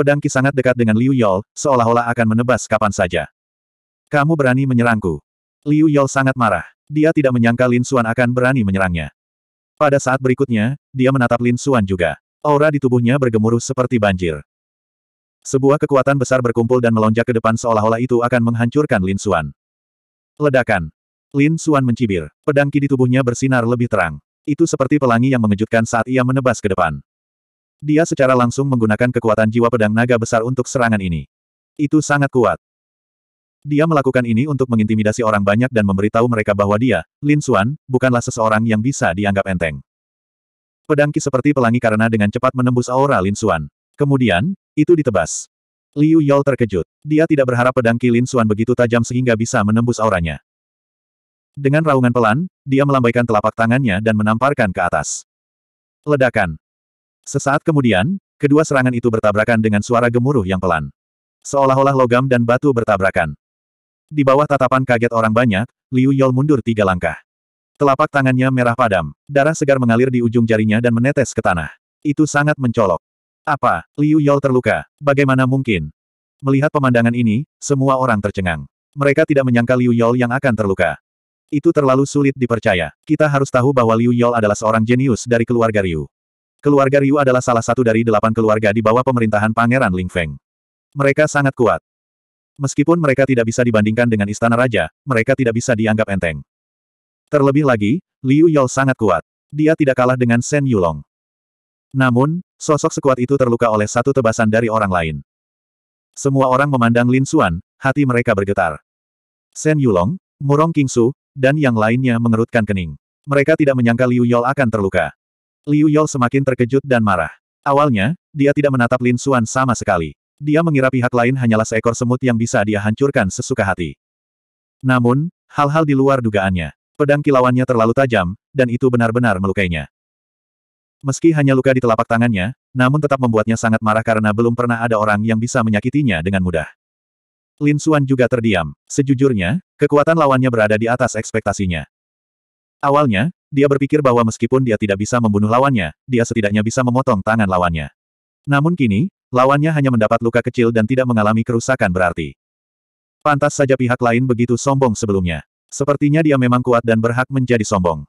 Pedang Ki sangat dekat dengan Liu Yol, seolah-olah akan menebas kapan saja. Kamu berani menyerangku. Liu Yol sangat marah. Dia tidak menyangka Lin Xuan akan berani menyerangnya. Pada saat berikutnya, dia menatap Lin Xuan juga. Aura di tubuhnya bergemuruh seperti banjir. Sebuah kekuatan besar berkumpul dan melonjak ke depan seolah-olah itu akan menghancurkan Lin Xuan. Ledakan. Lin Xuan mencibir. Pedang ki di tubuhnya bersinar lebih terang. Itu seperti pelangi yang mengejutkan saat ia menebas ke depan. Dia secara langsung menggunakan kekuatan jiwa pedang naga besar untuk serangan ini. Itu sangat kuat. Dia melakukan ini untuk mengintimidasi orang banyak dan memberitahu mereka bahwa dia, Lin Xuan, bukanlah seseorang yang bisa dianggap enteng. Pedang Ki seperti pelangi karena dengan cepat menembus aura Lin Xuan. Kemudian, itu ditebas. Liu Yol terkejut. Dia tidak berharap pedang Ki Lin Xuan begitu tajam sehingga bisa menembus auranya. Dengan raungan pelan, dia melambaikan telapak tangannya dan menamparkan ke atas. Ledakan. Sesaat kemudian, kedua serangan itu bertabrakan dengan suara gemuruh yang pelan. Seolah-olah logam dan batu bertabrakan. Di bawah tatapan kaget orang banyak, Liu Yol mundur tiga langkah. Telapak tangannya merah padam, darah segar mengalir di ujung jarinya dan menetes ke tanah. Itu sangat mencolok. Apa, Liu Yol terluka, bagaimana mungkin? Melihat pemandangan ini, semua orang tercengang. Mereka tidak menyangka Liu Yol yang akan terluka. Itu terlalu sulit dipercaya. Kita harus tahu bahwa Liu Yol adalah seorang jenius dari keluarga Ryu. Keluarga Ryu adalah salah satu dari delapan keluarga di bawah pemerintahan Pangeran Ling Feng. Mereka sangat kuat. Meskipun mereka tidak bisa dibandingkan dengan Istana Raja, mereka tidak bisa dianggap enteng. Terlebih lagi, Liu Yol sangat kuat. Dia tidak kalah dengan Shen Yulong. Namun, sosok sekuat itu terluka oleh satu tebasan dari orang lain. Semua orang memandang Lin Xuan, hati mereka bergetar. Shen Yulong, Murong Kingsu, dan yang lainnya mengerutkan kening. Mereka tidak menyangka Liu Yol akan terluka. Liu Yol semakin terkejut dan marah. Awalnya, dia tidak menatap Lin Xuan sama sekali. Dia mengira pihak lain hanyalah seekor semut yang bisa dia hancurkan sesuka hati. Namun, hal-hal di luar dugaannya. Pedang kilauannya terlalu tajam, dan itu benar-benar melukainya. Meski hanya luka di telapak tangannya, namun tetap membuatnya sangat marah karena belum pernah ada orang yang bisa menyakitinya dengan mudah. Lin Xuan juga terdiam. Sejujurnya, kekuatan lawannya berada di atas ekspektasinya. Awalnya, dia berpikir bahwa meskipun dia tidak bisa membunuh lawannya, dia setidaknya bisa memotong tangan lawannya. Namun kini, lawannya hanya mendapat luka kecil dan tidak mengalami kerusakan berarti. Pantas saja pihak lain begitu sombong sebelumnya. Sepertinya dia memang kuat dan berhak menjadi sombong.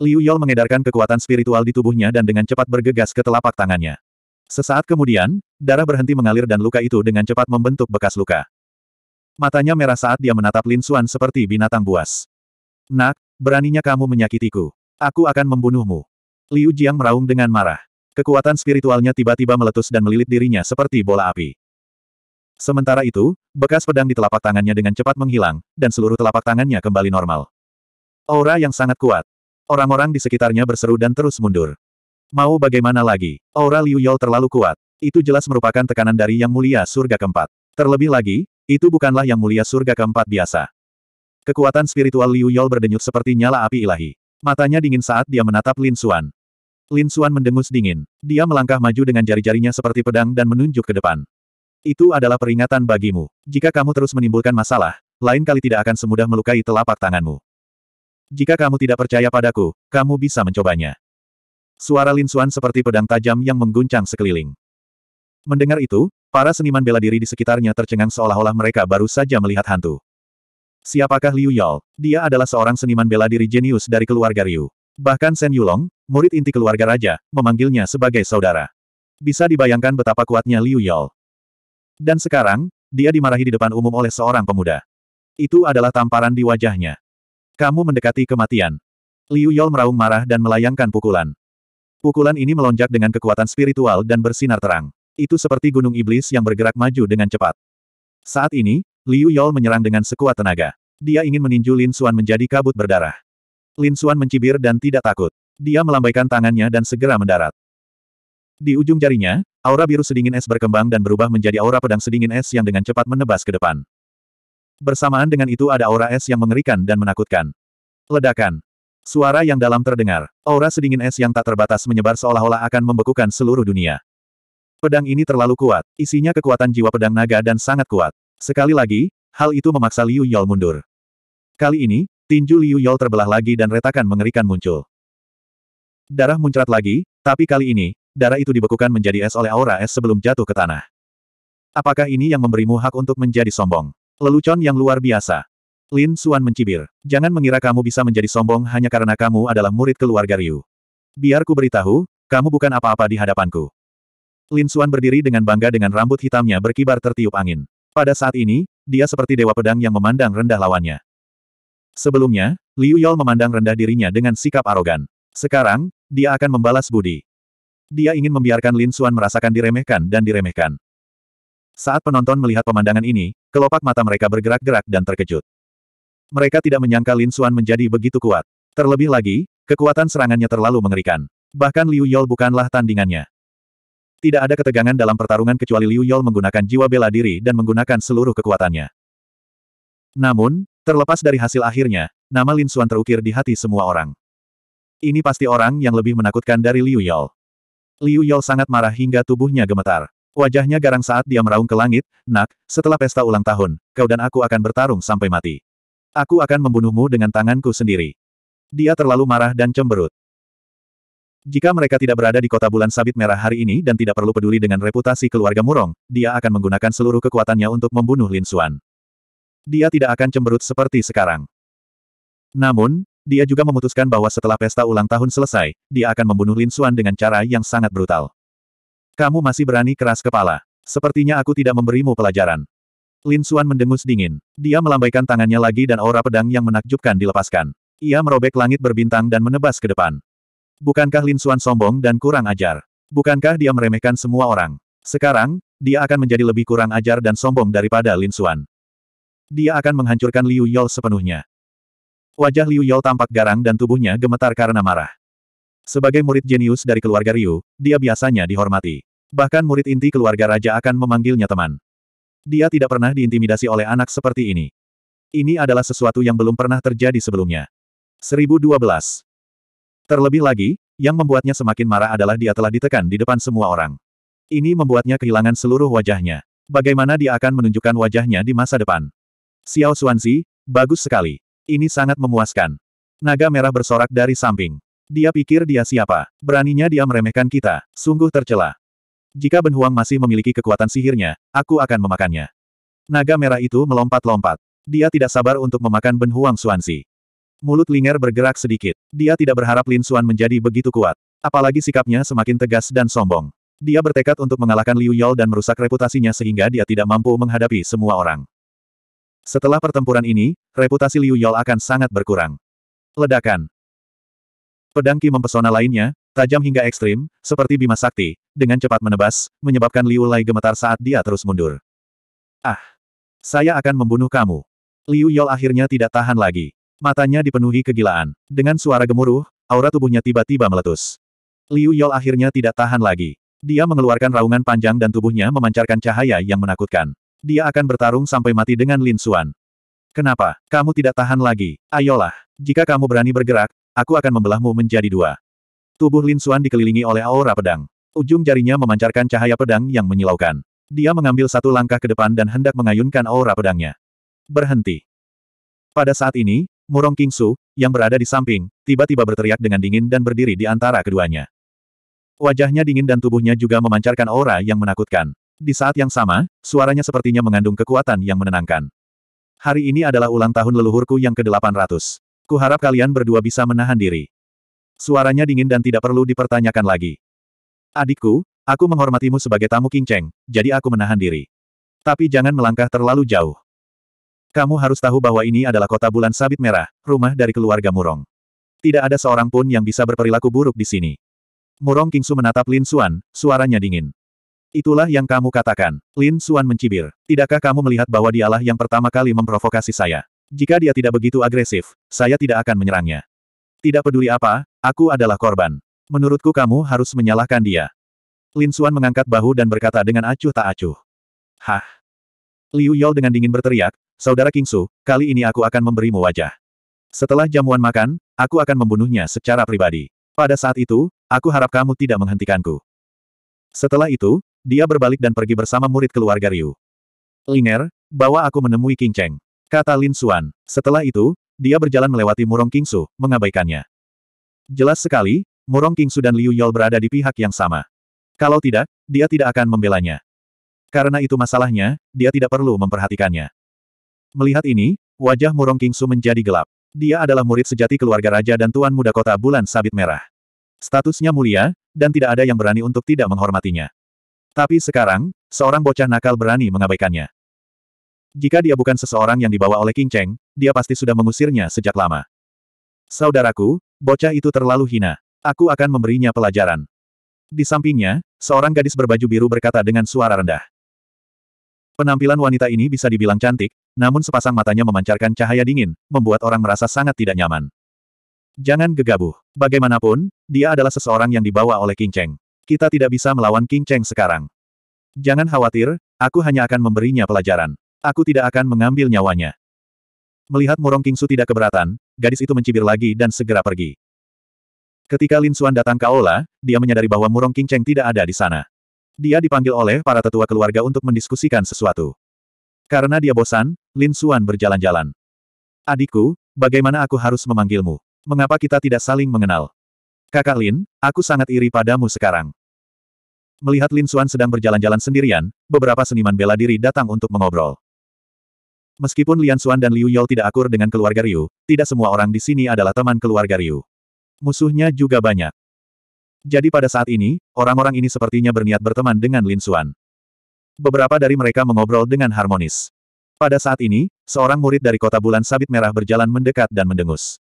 Liu Yol mengedarkan kekuatan spiritual di tubuhnya dan dengan cepat bergegas ke telapak tangannya. Sesaat kemudian, darah berhenti mengalir dan luka itu dengan cepat membentuk bekas luka. Matanya merah saat dia menatap Lin Xuan seperti binatang buas. Nak, Beraninya kamu menyakitiku. Aku akan membunuhmu. Liu Jiang meraung dengan marah. Kekuatan spiritualnya tiba-tiba meletus dan melilit dirinya seperti bola api. Sementara itu, bekas pedang di telapak tangannya dengan cepat menghilang, dan seluruh telapak tangannya kembali normal. Aura yang sangat kuat. Orang-orang di sekitarnya berseru dan terus mundur. Mau bagaimana lagi, aura Liu Yol terlalu kuat. Itu jelas merupakan tekanan dari Yang Mulia Surga Keempat. Terlebih lagi, itu bukanlah Yang Mulia Surga Keempat biasa. Kekuatan spiritual Liu Yol berdenyut seperti nyala api ilahi. Matanya dingin saat dia menatap Lin Xuan. Lin Xuan mendengus dingin. Dia melangkah maju dengan jari-jarinya seperti pedang dan menunjuk ke depan. Itu adalah peringatan bagimu. Jika kamu terus menimbulkan masalah, lain kali tidak akan semudah melukai telapak tanganmu. Jika kamu tidak percaya padaku, kamu bisa mencobanya. Suara Lin Xuan seperti pedang tajam yang mengguncang sekeliling. Mendengar itu, para seniman bela diri di sekitarnya tercengang seolah-olah mereka baru saja melihat hantu. Siapakah Liu Yao? Dia adalah seorang seniman bela diri jenius dari keluarga Ryu. Bahkan Shen Yulong, murid inti keluarga raja, memanggilnya sebagai saudara. Bisa dibayangkan betapa kuatnya Liu Yao. Dan sekarang, dia dimarahi di depan umum oleh seorang pemuda. Itu adalah tamparan di wajahnya. Kamu mendekati kematian. Liu Yao meraung marah dan melayangkan pukulan. Pukulan ini melonjak dengan kekuatan spiritual dan bersinar terang. Itu seperti gunung iblis yang bergerak maju dengan cepat. Saat ini, Liu Yao menyerang dengan sekuat tenaga. Dia ingin meninju Lin Xuan menjadi kabut berdarah. Lin Xuan mencibir dan tidak takut. Dia melambaikan tangannya dan segera mendarat. Di ujung jarinya, aura biru sedingin es berkembang dan berubah menjadi aura pedang sedingin es yang dengan cepat menebas ke depan. Bersamaan dengan itu ada aura es yang mengerikan dan menakutkan. Ledakan. Suara yang dalam terdengar. Aura sedingin es yang tak terbatas menyebar seolah-olah akan membekukan seluruh dunia. Pedang ini terlalu kuat. Isinya kekuatan jiwa pedang naga dan sangat kuat. Sekali lagi, hal itu memaksa Liu Yol mundur. Kali ini, tinju Liu Yol terbelah lagi dan retakan mengerikan muncul. Darah muncrat lagi, tapi kali ini, darah itu dibekukan menjadi es oleh aura es sebelum jatuh ke tanah. Apakah ini yang memberimu hak untuk menjadi sombong? Lelucon yang luar biasa. Lin Suan mencibir. Jangan mengira kamu bisa menjadi sombong hanya karena kamu adalah murid keluarga Ryu. Biar ku beritahu, kamu bukan apa-apa di hadapanku. Lin Suan berdiri dengan bangga dengan rambut hitamnya berkibar tertiup angin. Pada saat ini, dia seperti dewa pedang yang memandang rendah lawannya. Sebelumnya, Liu Yol memandang rendah dirinya dengan sikap arogan. Sekarang, dia akan membalas budi. Dia ingin membiarkan Lin Xuan merasakan diremehkan dan diremehkan. Saat penonton melihat pemandangan ini, kelopak mata mereka bergerak-gerak dan terkejut. Mereka tidak menyangka Lin Xuan menjadi begitu kuat. Terlebih lagi, kekuatan serangannya terlalu mengerikan. Bahkan Liu Yol bukanlah tandingannya. Tidak ada ketegangan dalam pertarungan kecuali Liu Yol menggunakan jiwa bela diri dan menggunakan seluruh kekuatannya. Namun, terlepas dari hasil akhirnya, nama Lin Xuan terukir di hati semua orang. Ini pasti orang yang lebih menakutkan dari Liu Yol. Liu Yol sangat marah hingga tubuhnya gemetar. Wajahnya garang saat dia meraung ke langit, Nak, setelah pesta ulang tahun, kau dan aku akan bertarung sampai mati. Aku akan membunuhmu dengan tanganku sendiri. Dia terlalu marah dan cemberut. Jika mereka tidak berada di kota bulan sabit merah hari ini dan tidak perlu peduli dengan reputasi keluarga Murong, dia akan menggunakan seluruh kekuatannya untuk membunuh Lin Xuan. Dia tidak akan cemberut seperti sekarang. Namun, dia juga memutuskan bahwa setelah pesta ulang tahun selesai, dia akan membunuh Lin Xuan dengan cara yang sangat brutal. Kamu masih berani keras kepala. Sepertinya aku tidak memberimu pelajaran. Lin Xuan mendengus dingin. Dia melambaikan tangannya lagi dan aura pedang yang menakjubkan dilepaskan. Ia merobek langit berbintang dan menebas ke depan. Bukankah Lin Xuan sombong dan kurang ajar? Bukankah dia meremehkan semua orang? Sekarang, dia akan menjadi lebih kurang ajar dan sombong daripada Lin Xuan. Dia akan menghancurkan Liu Yol sepenuhnya. Wajah Liu Yol tampak garang dan tubuhnya gemetar karena marah. Sebagai murid jenius dari keluarga Ryu, dia biasanya dihormati. Bahkan murid inti keluarga raja akan memanggilnya teman. Dia tidak pernah diintimidasi oleh anak seperti ini. Ini adalah sesuatu yang belum pernah terjadi sebelumnya. 1012. Terlebih lagi, yang membuatnya semakin marah adalah dia telah ditekan di depan semua orang. Ini membuatnya kehilangan seluruh wajahnya. Bagaimana dia akan menunjukkan wajahnya di masa depan? Xiao Xuanzi, bagus sekali. Ini sangat memuaskan. Naga merah bersorak dari samping. Dia pikir dia siapa. Beraninya dia meremehkan kita. Sungguh tercela. Jika Ben Huang masih memiliki kekuatan sihirnya, aku akan memakannya. Naga merah itu melompat-lompat. Dia tidak sabar untuk memakan Ben Huang Xuanzi. Mulut Linger bergerak sedikit. Dia tidak berharap Lin Xuan menjadi begitu kuat. Apalagi sikapnya semakin tegas dan sombong. Dia bertekad untuk mengalahkan Liu Yol dan merusak reputasinya sehingga dia tidak mampu menghadapi semua orang. Setelah pertempuran ini, reputasi Liu Yol akan sangat berkurang. Ledakan. Pedang Ki mempesona lainnya, tajam hingga ekstrim, seperti Bima Sakti, dengan cepat menebas, menyebabkan Liu Lai gemetar saat dia terus mundur. Ah! Saya akan membunuh kamu. Liu Yol akhirnya tidak tahan lagi. Matanya dipenuhi kegilaan. Dengan suara gemuruh, aura tubuhnya tiba-tiba meletus. Liu Yol akhirnya tidak tahan lagi. Dia mengeluarkan raungan panjang dan tubuhnya memancarkan cahaya yang menakutkan. Dia akan bertarung sampai mati dengan Lin Xuan. Kenapa? Kamu tidak tahan lagi. Ayolah. Jika kamu berani bergerak, aku akan membelahmu menjadi dua. Tubuh Lin Xuan dikelilingi oleh aura pedang. Ujung jarinya memancarkan cahaya pedang yang menyilaukan. Dia mengambil satu langkah ke depan dan hendak mengayunkan aura pedangnya. Berhenti. Pada saat ini, Murong Kingsu, yang berada di samping, tiba-tiba berteriak dengan dingin dan berdiri di antara keduanya. Wajahnya dingin dan tubuhnya juga memancarkan aura yang menakutkan. Di saat yang sama, suaranya sepertinya mengandung kekuatan yang menenangkan. Hari ini adalah ulang tahun leluhurku yang ke-800. Kuharap kalian berdua bisa menahan diri. Suaranya dingin dan tidak perlu dipertanyakan lagi. Adikku, aku menghormatimu sebagai tamu King Cheng, jadi aku menahan diri. Tapi jangan melangkah terlalu jauh. Kamu harus tahu bahwa ini adalah kota bulan sabit merah, rumah dari keluarga Murong. Tidak ada seorang pun yang bisa berperilaku buruk di sini. Murong Kingsu menatap Lin Xuan, suaranya dingin. Itulah yang kamu katakan. Lin Xuan mencibir. Tidakkah kamu melihat bahwa dialah yang pertama kali memprovokasi saya? Jika dia tidak begitu agresif, saya tidak akan menyerangnya. Tidak peduli apa, aku adalah korban. Menurutku kamu harus menyalahkan dia. Lin Xuan mengangkat bahu dan berkata dengan acuh tak acuh. Hah? Liu Yol dengan dingin berteriak, Saudara Kingsu, kali ini aku akan memberimu wajah. Setelah jamuan makan, aku akan membunuhnya secara pribadi. Pada saat itu, aku harap kamu tidak menghentikanku. Setelah itu, dia berbalik dan pergi bersama murid keluarga Ryu. Linger, bawa aku menemui King Cheng. Kata Lin Xuan. Setelah itu, dia berjalan melewati Murong Kingsu, mengabaikannya. Jelas sekali, Murong Kingsu dan Liu Yol berada di pihak yang sama. Kalau tidak, dia tidak akan membelanya. Karena itu masalahnya, dia tidak perlu memperhatikannya. Melihat ini, wajah Murong Kingsu menjadi gelap. Dia adalah murid sejati keluarga raja dan tuan muda kota bulan sabit merah. Statusnya mulia, dan tidak ada yang berani untuk tidak menghormatinya. Tapi sekarang, seorang bocah nakal berani mengabaikannya. Jika dia bukan seseorang yang dibawa oleh King Cheng, dia pasti sudah mengusirnya sejak lama. Saudaraku, bocah itu terlalu hina. Aku akan memberinya pelajaran. Di sampingnya, seorang gadis berbaju biru berkata dengan suara rendah. Penampilan wanita ini bisa dibilang cantik, namun sepasang matanya memancarkan cahaya dingin, membuat orang merasa sangat tidak nyaman. Jangan gegabah. Bagaimanapun, dia adalah seseorang yang dibawa oleh King Cheng. Kita tidak bisa melawan King Cheng sekarang. Jangan khawatir, aku hanya akan memberinya pelajaran. Aku tidak akan mengambil nyawanya. Melihat Murong King Su tidak keberatan, gadis itu mencibir lagi dan segera pergi. Ketika Lin Xuan datang ke aula, dia menyadari bahwa Murong King Cheng tidak ada di sana. Dia dipanggil oleh para tetua keluarga untuk mendiskusikan sesuatu. Karena dia bosan, Lin Suan berjalan-jalan. Adikku, bagaimana aku harus memanggilmu? Mengapa kita tidak saling mengenal? Kakak Lin, aku sangat iri padamu sekarang. Melihat Lin Suan sedang berjalan-jalan sendirian, beberapa seniman bela diri datang untuk mengobrol. Meskipun Lian Suan dan Liu Yol tidak akur dengan keluarga Ryu, tidak semua orang di sini adalah teman keluarga Ryu. Musuhnya juga banyak. Jadi pada saat ini, orang-orang ini sepertinya berniat berteman dengan Lin Suan. Beberapa dari mereka mengobrol dengan harmonis. Pada saat ini, seorang murid dari kota bulan sabit merah berjalan mendekat dan mendengus.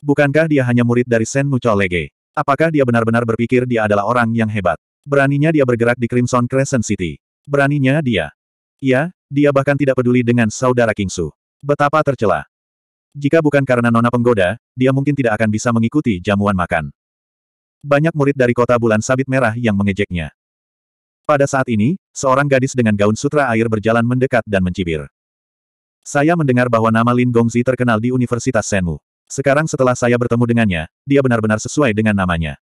Bukankah dia hanya murid dari Sen Mucho Lege? Apakah dia benar-benar berpikir dia adalah orang yang hebat? Beraninya dia bergerak di Crimson Crescent City. Beraninya dia. Ya, dia bahkan tidak peduli dengan saudara Kingsu. Betapa tercela. Jika bukan karena nona penggoda, dia mungkin tidak akan bisa mengikuti jamuan makan. Banyak murid dari kota bulan sabit merah yang mengejeknya. Pada saat ini, seorang gadis dengan gaun sutra air berjalan mendekat dan mencibir. Saya mendengar bahwa nama Lin Gongzi terkenal di Universitas Senmu. Sekarang setelah saya bertemu dengannya, dia benar-benar sesuai dengan namanya.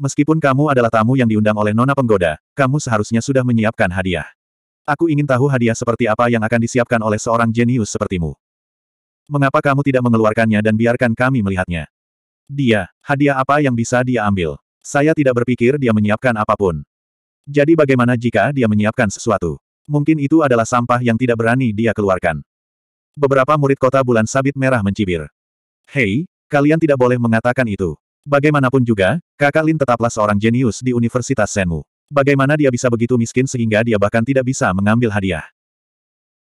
Meskipun kamu adalah tamu yang diundang oleh nona penggoda, kamu seharusnya sudah menyiapkan hadiah. Aku ingin tahu hadiah seperti apa yang akan disiapkan oleh seorang jenius sepertimu. Mengapa kamu tidak mengeluarkannya dan biarkan kami melihatnya? Dia, hadiah apa yang bisa dia ambil? Saya tidak berpikir dia menyiapkan apapun. Jadi bagaimana jika dia menyiapkan sesuatu? Mungkin itu adalah sampah yang tidak berani dia keluarkan. Beberapa murid kota bulan sabit merah mencibir. Hei, kalian tidak boleh mengatakan itu. Bagaimanapun juga, kakak Lin tetaplah seorang jenius di Universitas Senmu. Bagaimana dia bisa begitu miskin sehingga dia bahkan tidak bisa mengambil hadiah?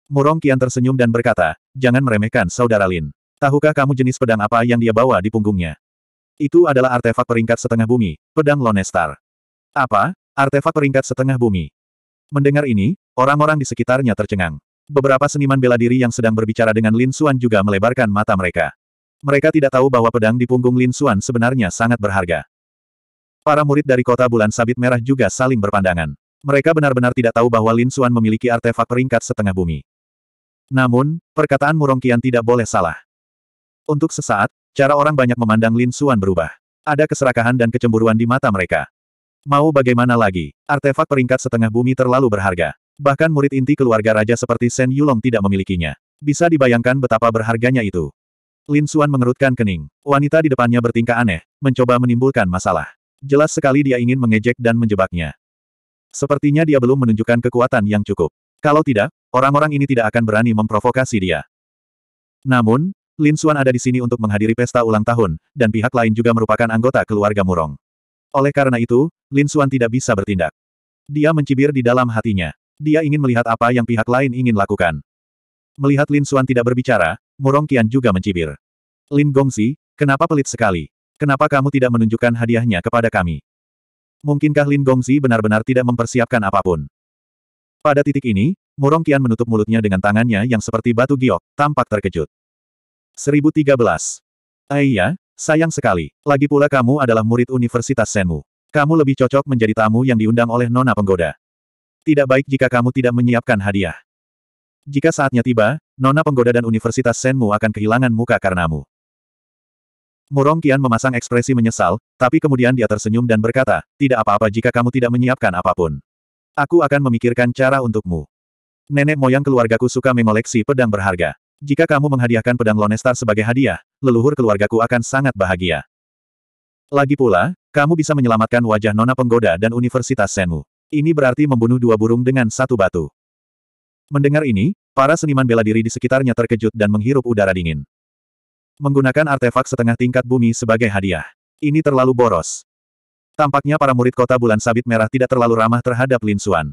Murong kian tersenyum dan berkata, jangan meremehkan saudara Lin. Tahukah kamu jenis pedang apa yang dia bawa di punggungnya? Itu adalah artefak peringkat setengah bumi, pedang Lone Star. Apa? Artefak peringkat setengah bumi. Mendengar ini, orang-orang di sekitarnya tercengang. Beberapa seniman bela diri yang sedang berbicara dengan Lin Xuan juga melebarkan mata mereka. Mereka tidak tahu bahwa pedang di punggung Lin Xuan sebenarnya sangat berharga. Para murid dari kota bulan sabit merah juga saling berpandangan. Mereka benar-benar tidak tahu bahwa Lin Xuan memiliki artefak peringkat setengah bumi. Namun, perkataan Murong Qian tidak boleh salah. Untuk sesaat, cara orang banyak memandang Lin Xuan berubah. Ada keserakahan dan kecemburuan di mata mereka. Mau bagaimana lagi? Artefak peringkat setengah bumi terlalu berharga. Bahkan murid inti keluarga raja seperti Shen Yulong tidak memilikinya. Bisa dibayangkan betapa berharganya itu. Lin Xuan mengerutkan kening. Wanita di depannya bertingkah aneh, mencoba menimbulkan masalah. Jelas sekali dia ingin mengejek dan menjebaknya. Sepertinya dia belum menunjukkan kekuatan yang cukup. Kalau tidak, orang-orang ini tidak akan berani memprovokasi dia. Namun, Lin Xuan ada di sini untuk menghadiri pesta ulang tahun, dan pihak lain juga merupakan anggota keluarga Murong. Oleh karena itu, Lin Suan tidak bisa bertindak. Dia mencibir di dalam hatinya. Dia ingin melihat apa yang pihak lain ingin lakukan. Melihat Lin Suan tidak berbicara, Murong Qian juga mencibir. Lin Gongsi, kenapa pelit sekali? Kenapa kamu tidak menunjukkan hadiahnya kepada kami? Mungkinkah Lin Gongzi benar-benar tidak mempersiapkan apapun? Pada titik ini, Murong Qian menutup mulutnya dengan tangannya yang seperti batu giok, tampak terkejut. 1013. Aiyah. Sayang sekali. Lagi pula kamu adalah murid Universitas Senmu. Kamu lebih cocok menjadi tamu yang diundang oleh Nona Penggoda. Tidak baik jika kamu tidak menyiapkan hadiah. Jika saatnya tiba, Nona Penggoda dan Universitas Senmu akan kehilangan muka karenamu. Murong Kian memasang ekspresi menyesal, tapi kemudian dia tersenyum dan berkata, tidak apa-apa jika kamu tidak menyiapkan apapun. Aku akan memikirkan cara untukmu. Nenek moyang keluargaku suka mengoleksi pedang berharga. Jika kamu menghadiahkan pedang Lonestar sebagai hadiah, leluhur keluargaku akan sangat bahagia. Lagi pula, kamu bisa menyelamatkan wajah nona penggoda dan Universitas Senmu. Ini berarti membunuh dua burung dengan satu batu. Mendengar ini, para seniman bela diri di sekitarnya terkejut dan menghirup udara dingin. Menggunakan artefak setengah tingkat bumi sebagai hadiah. Ini terlalu boros. Tampaknya para murid kota bulan sabit merah tidak terlalu ramah terhadap Lin Xuan.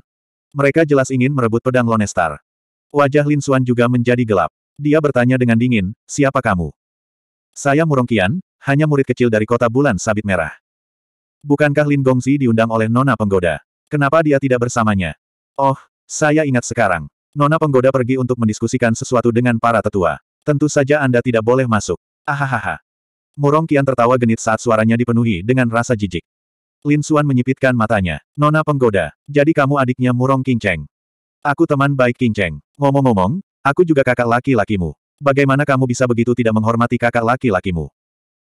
Mereka jelas ingin merebut pedang Lone Star. Wajah Lin Xuan juga menjadi gelap. Dia bertanya dengan dingin, siapa kamu? Saya Murong Qian, hanya murid kecil dari kota bulan sabit merah. Bukankah Lin Gongzi diundang oleh Nona Penggoda? Kenapa dia tidak bersamanya? Oh, saya ingat sekarang. Nona Penggoda pergi untuk mendiskusikan sesuatu dengan para tetua. Tentu saja Anda tidak boleh masuk. Ahahaha. Murong Kian tertawa genit saat suaranya dipenuhi dengan rasa jijik. Lin Suan menyipitkan matanya. Nona Penggoda, jadi kamu adiknya Murong King Aku teman baik King Ngomong-ngomong, aku juga kakak laki-lakimu. Bagaimana kamu bisa begitu tidak menghormati kakak laki-lakimu?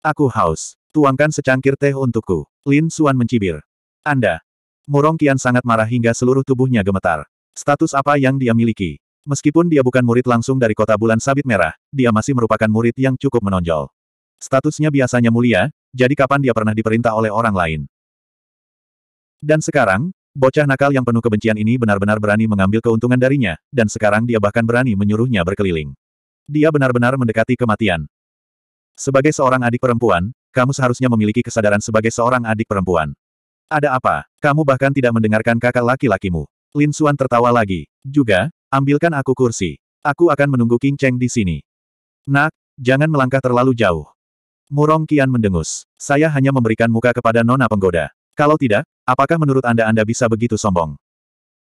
Aku haus. Tuangkan secangkir teh untukku. Lin Suan mencibir. Anda. Murong Qian sangat marah hingga seluruh tubuhnya gemetar. Status apa yang dia miliki? Meskipun dia bukan murid langsung dari kota bulan sabit merah, dia masih merupakan murid yang cukup menonjol. Statusnya biasanya mulia, jadi kapan dia pernah diperintah oleh orang lain? Dan sekarang, bocah nakal yang penuh kebencian ini benar-benar berani mengambil keuntungan darinya, dan sekarang dia bahkan berani menyuruhnya berkeliling. Dia benar-benar mendekati kematian. Sebagai seorang adik perempuan, kamu seharusnya memiliki kesadaran sebagai seorang adik perempuan. Ada apa? Kamu bahkan tidak mendengarkan kakak laki-lakimu. Lin Xuan tertawa lagi. Juga, ambilkan aku kursi. Aku akan menunggu King Cheng di sini. Nak, jangan melangkah terlalu jauh. Murong Kian mendengus. Saya hanya memberikan muka kepada nona penggoda. Kalau tidak, apakah menurut Anda Anda bisa begitu sombong?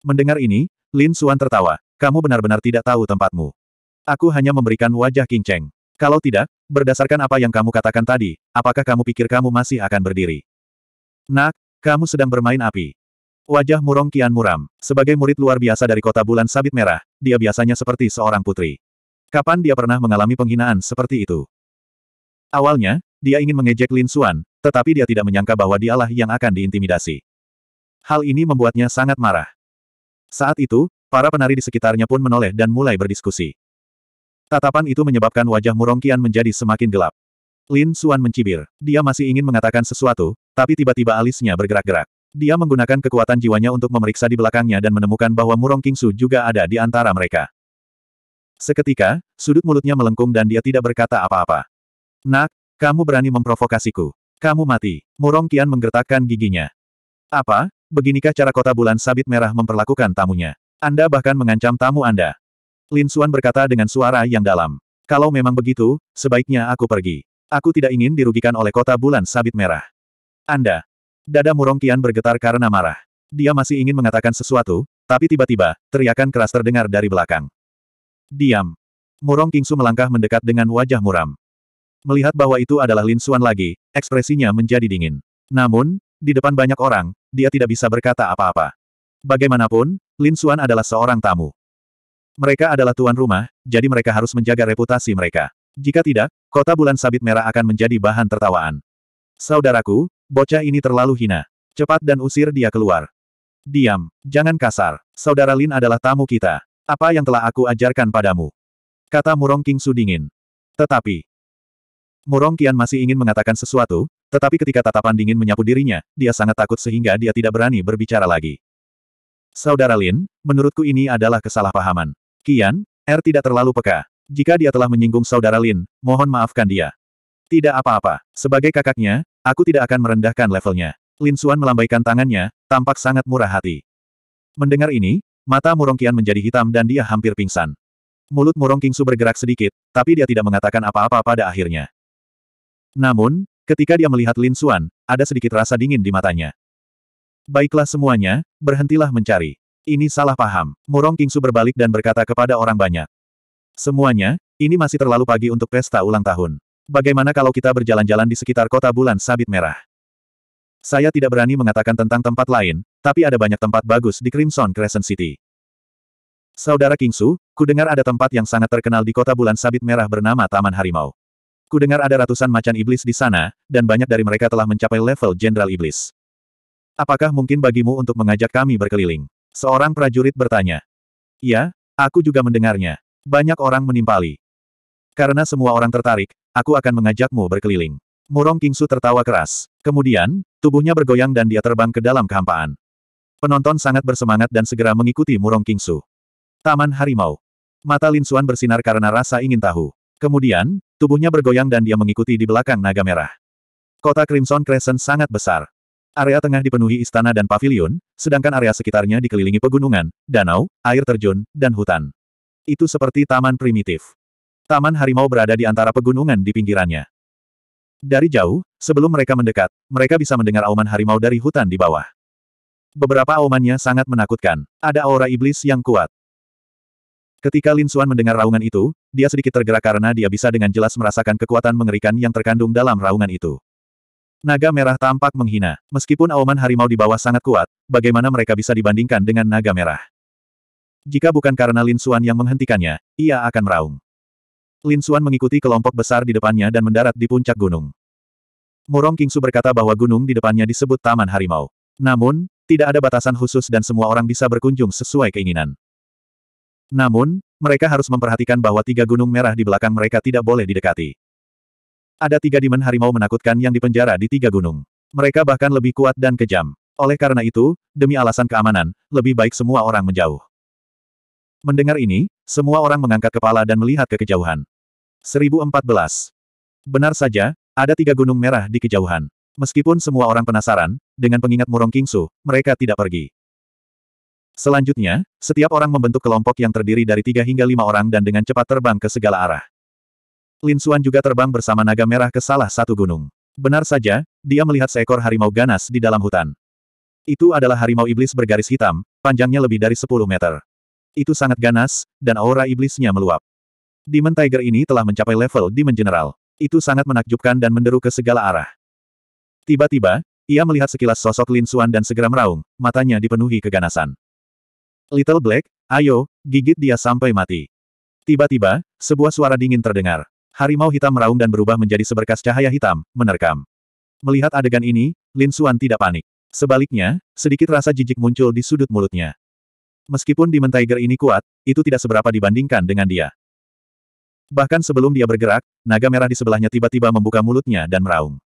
Mendengar ini, Lin Xuan tertawa. Kamu benar-benar tidak tahu tempatmu. Aku hanya memberikan wajah kinceng. Kalau tidak, berdasarkan apa yang kamu katakan tadi, apakah kamu pikir kamu masih akan berdiri? Nak, kamu sedang bermain api. Wajah Murong kian muram. Sebagai murid luar biasa dari kota bulan sabit merah, dia biasanya seperti seorang putri. Kapan dia pernah mengalami penghinaan seperti itu? Awalnya, dia ingin mengejek Lin Xuan, tetapi dia tidak menyangka bahwa dialah yang akan diintimidasi. Hal ini membuatnya sangat marah. Saat itu, para penari di sekitarnya pun menoleh dan mulai berdiskusi. Tatapan itu menyebabkan wajah Murongkian menjadi semakin gelap. Lin Suan mencibir. Dia masih ingin mengatakan sesuatu, tapi tiba-tiba alisnya bergerak-gerak. Dia menggunakan kekuatan jiwanya untuk memeriksa di belakangnya dan menemukan bahwa Murong Kingsu juga ada di antara mereka. Seketika, sudut mulutnya melengkung dan dia tidak berkata apa-apa. Nak, kamu berani memprovokasiku. Kamu mati. Murong Qian menggertakkan giginya. Apa? Beginikah cara kota bulan sabit merah memperlakukan tamunya? Anda bahkan mengancam tamu Anda. Lin Suan berkata dengan suara yang dalam. Kalau memang begitu, sebaiknya aku pergi. Aku tidak ingin dirugikan oleh kota bulan sabit merah. Anda. Dada Murong Qian bergetar karena marah. Dia masih ingin mengatakan sesuatu, tapi tiba-tiba, teriakan keras terdengar dari belakang. Diam. Murong Kingsu melangkah mendekat dengan wajah muram. Melihat bahwa itu adalah Lin Suan lagi, ekspresinya menjadi dingin. Namun, di depan banyak orang, dia tidak bisa berkata apa-apa. Bagaimanapun, Lin Suan adalah seorang tamu. Mereka adalah tuan rumah, jadi mereka harus menjaga reputasi mereka. Jika tidak, kota bulan sabit merah akan menjadi bahan tertawaan. Saudaraku, bocah ini terlalu hina. Cepat dan usir dia keluar. Diam, jangan kasar. Saudara Lin adalah tamu kita. Apa yang telah aku ajarkan padamu? Kata Murong King Su dingin. Tetapi, Murong Kian masih ingin mengatakan sesuatu, tetapi ketika tatapan dingin menyapu dirinya, dia sangat takut sehingga dia tidak berani berbicara lagi. Saudara Lin, menurutku ini adalah kesalahpahaman. Kian, R er tidak terlalu peka. Jika dia telah menyinggung saudara Lin, mohon maafkan dia. Tidak apa-apa. Sebagai kakaknya, aku tidak akan merendahkan levelnya. Lin Suan melambaikan tangannya, tampak sangat murah hati. Mendengar ini, mata Murong Kian menjadi hitam dan dia hampir pingsan. Mulut Murong Kingsu bergerak sedikit, tapi dia tidak mengatakan apa-apa pada akhirnya. Namun, ketika dia melihat Lin Suan, ada sedikit rasa dingin di matanya. Baiklah semuanya, berhentilah mencari. Ini salah paham. Murong Kingsu berbalik dan berkata kepada orang banyak. Semuanya, ini masih terlalu pagi untuk pesta ulang tahun. Bagaimana kalau kita berjalan-jalan di sekitar kota bulan sabit merah? Saya tidak berani mengatakan tentang tempat lain, tapi ada banyak tempat bagus di Crimson Crescent City. Saudara Kingsu, kudengar ada tempat yang sangat terkenal di kota bulan sabit merah bernama Taman Harimau. Kudengar ada ratusan macan iblis di sana, dan banyak dari mereka telah mencapai level Jenderal Iblis. Apakah mungkin bagimu untuk mengajak kami berkeliling? Seorang prajurit bertanya. Ya, aku juga mendengarnya. Banyak orang menimpali. Karena semua orang tertarik, aku akan mengajakmu berkeliling. Murong Kingsu tertawa keras. Kemudian, tubuhnya bergoyang dan dia terbang ke dalam kehampaan. Penonton sangat bersemangat dan segera mengikuti Murong Kingsu. Taman Harimau. Mata Lin Xuan bersinar karena rasa ingin tahu. Kemudian, tubuhnya bergoyang dan dia mengikuti di belakang naga merah. Kota Crimson Crescent sangat besar. Area tengah dipenuhi istana dan pavilion, sedangkan area sekitarnya dikelilingi pegunungan, danau, air terjun, dan hutan. Itu seperti taman primitif. Taman harimau berada di antara pegunungan di pinggirannya. Dari jauh, sebelum mereka mendekat, mereka bisa mendengar auman harimau dari hutan di bawah. Beberapa aumannya sangat menakutkan. Ada aura iblis yang kuat. Ketika Lin Xuan mendengar raungan itu, dia sedikit tergerak karena dia bisa dengan jelas merasakan kekuatan mengerikan yang terkandung dalam raungan itu. Naga merah tampak menghina. Meskipun auman harimau di bawah sangat kuat, bagaimana mereka bisa dibandingkan dengan naga merah? Jika bukan karena Lin Xuan yang menghentikannya, ia akan meraung. Lin Xuan mengikuti kelompok besar di depannya dan mendarat di puncak gunung. Murong Kingsu berkata bahwa gunung di depannya disebut Taman Harimau. Namun, tidak ada batasan khusus dan semua orang bisa berkunjung sesuai keinginan. Namun, mereka harus memperhatikan bahwa tiga gunung merah di belakang mereka tidak boleh didekati. Ada tiga dimen harimau menakutkan yang dipenjara di tiga gunung. Mereka bahkan lebih kuat dan kejam. Oleh karena itu, demi alasan keamanan, lebih baik semua orang menjauh. Mendengar ini, semua orang mengangkat kepala dan melihat ke kejauhan. 1014. Benar saja, ada tiga gunung merah di kejauhan. Meskipun semua orang penasaran, dengan pengingat murong Kingsu, mereka tidak pergi. Selanjutnya, setiap orang membentuk kelompok yang terdiri dari tiga hingga lima orang dan dengan cepat terbang ke segala arah. Lin Xuan juga terbang bersama naga merah ke salah satu gunung. Benar saja, dia melihat seekor harimau ganas di dalam hutan. Itu adalah harimau iblis bergaris hitam, panjangnya lebih dari 10 meter. Itu sangat ganas, dan aura iblisnya meluap. Demon Tiger ini telah mencapai level Demon General. Itu sangat menakjubkan dan menderu ke segala arah. Tiba-tiba, ia melihat sekilas sosok Lin Xuan dan segera meraung, matanya dipenuhi keganasan. Little Black, ayo, gigit dia sampai mati. Tiba-tiba, sebuah suara dingin terdengar. Harimau hitam meraung dan berubah menjadi seberkas cahaya hitam, menerkam. Melihat adegan ini, Lin Xuan tidak panik. Sebaliknya, sedikit rasa jijik muncul di sudut mulutnya. Meskipun Demon Tiger ini kuat, itu tidak seberapa dibandingkan dengan dia. Bahkan sebelum dia bergerak, naga merah di sebelahnya tiba-tiba membuka mulutnya dan meraung.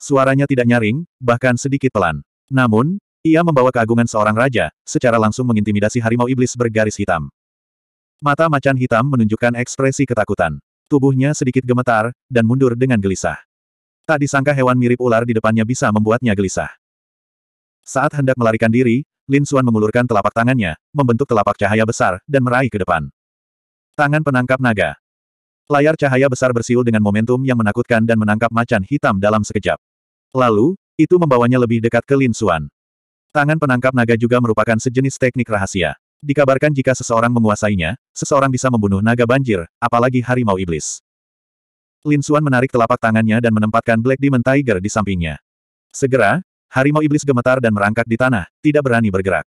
Suaranya tidak nyaring, bahkan sedikit pelan. Namun, ia membawa keagungan seorang raja, secara langsung mengintimidasi harimau iblis bergaris hitam. Mata macan hitam menunjukkan ekspresi ketakutan. Tubuhnya sedikit gemetar, dan mundur dengan gelisah. Tak disangka hewan mirip ular di depannya bisa membuatnya gelisah. Saat hendak melarikan diri, Lin Xuan mengulurkan telapak tangannya, membentuk telapak cahaya besar, dan meraih ke depan. Tangan penangkap naga. Layar cahaya besar bersiul dengan momentum yang menakutkan dan menangkap macan hitam dalam sekejap. Lalu, itu membawanya lebih dekat ke Lin Xuan. Tangan penangkap naga juga merupakan sejenis teknik rahasia. Dikabarkan jika seseorang menguasainya, seseorang bisa membunuh naga banjir, apalagi harimau iblis. Lin Xuan menarik telapak tangannya dan menempatkan Black Demon Tiger di sampingnya. Segera, harimau iblis gemetar dan merangkak di tanah, tidak berani bergerak.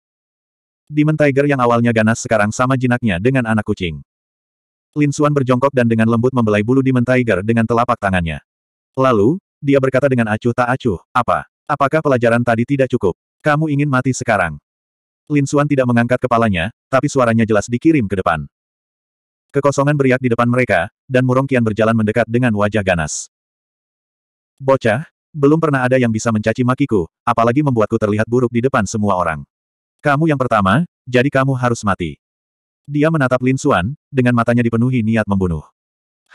Demon Tiger yang awalnya ganas sekarang sama jinaknya dengan anak kucing. Lin Xuan berjongkok dan dengan lembut membelai bulu Demon Tiger dengan telapak tangannya. Lalu, dia berkata dengan acuh tak acuh, apa? Apakah pelajaran tadi tidak cukup? Kamu ingin mati sekarang? Lin Xuan tidak mengangkat kepalanya, tapi suaranya jelas dikirim ke depan. Kekosongan beriak di depan mereka, dan Murong Qian berjalan mendekat dengan wajah ganas. Bocah, belum pernah ada yang bisa mencaci makiku, apalagi membuatku terlihat buruk di depan semua orang. Kamu yang pertama, jadi kamu harus mati. Dia menatap Lin Xuan, dengan matanya dipenuhi niat membunuh.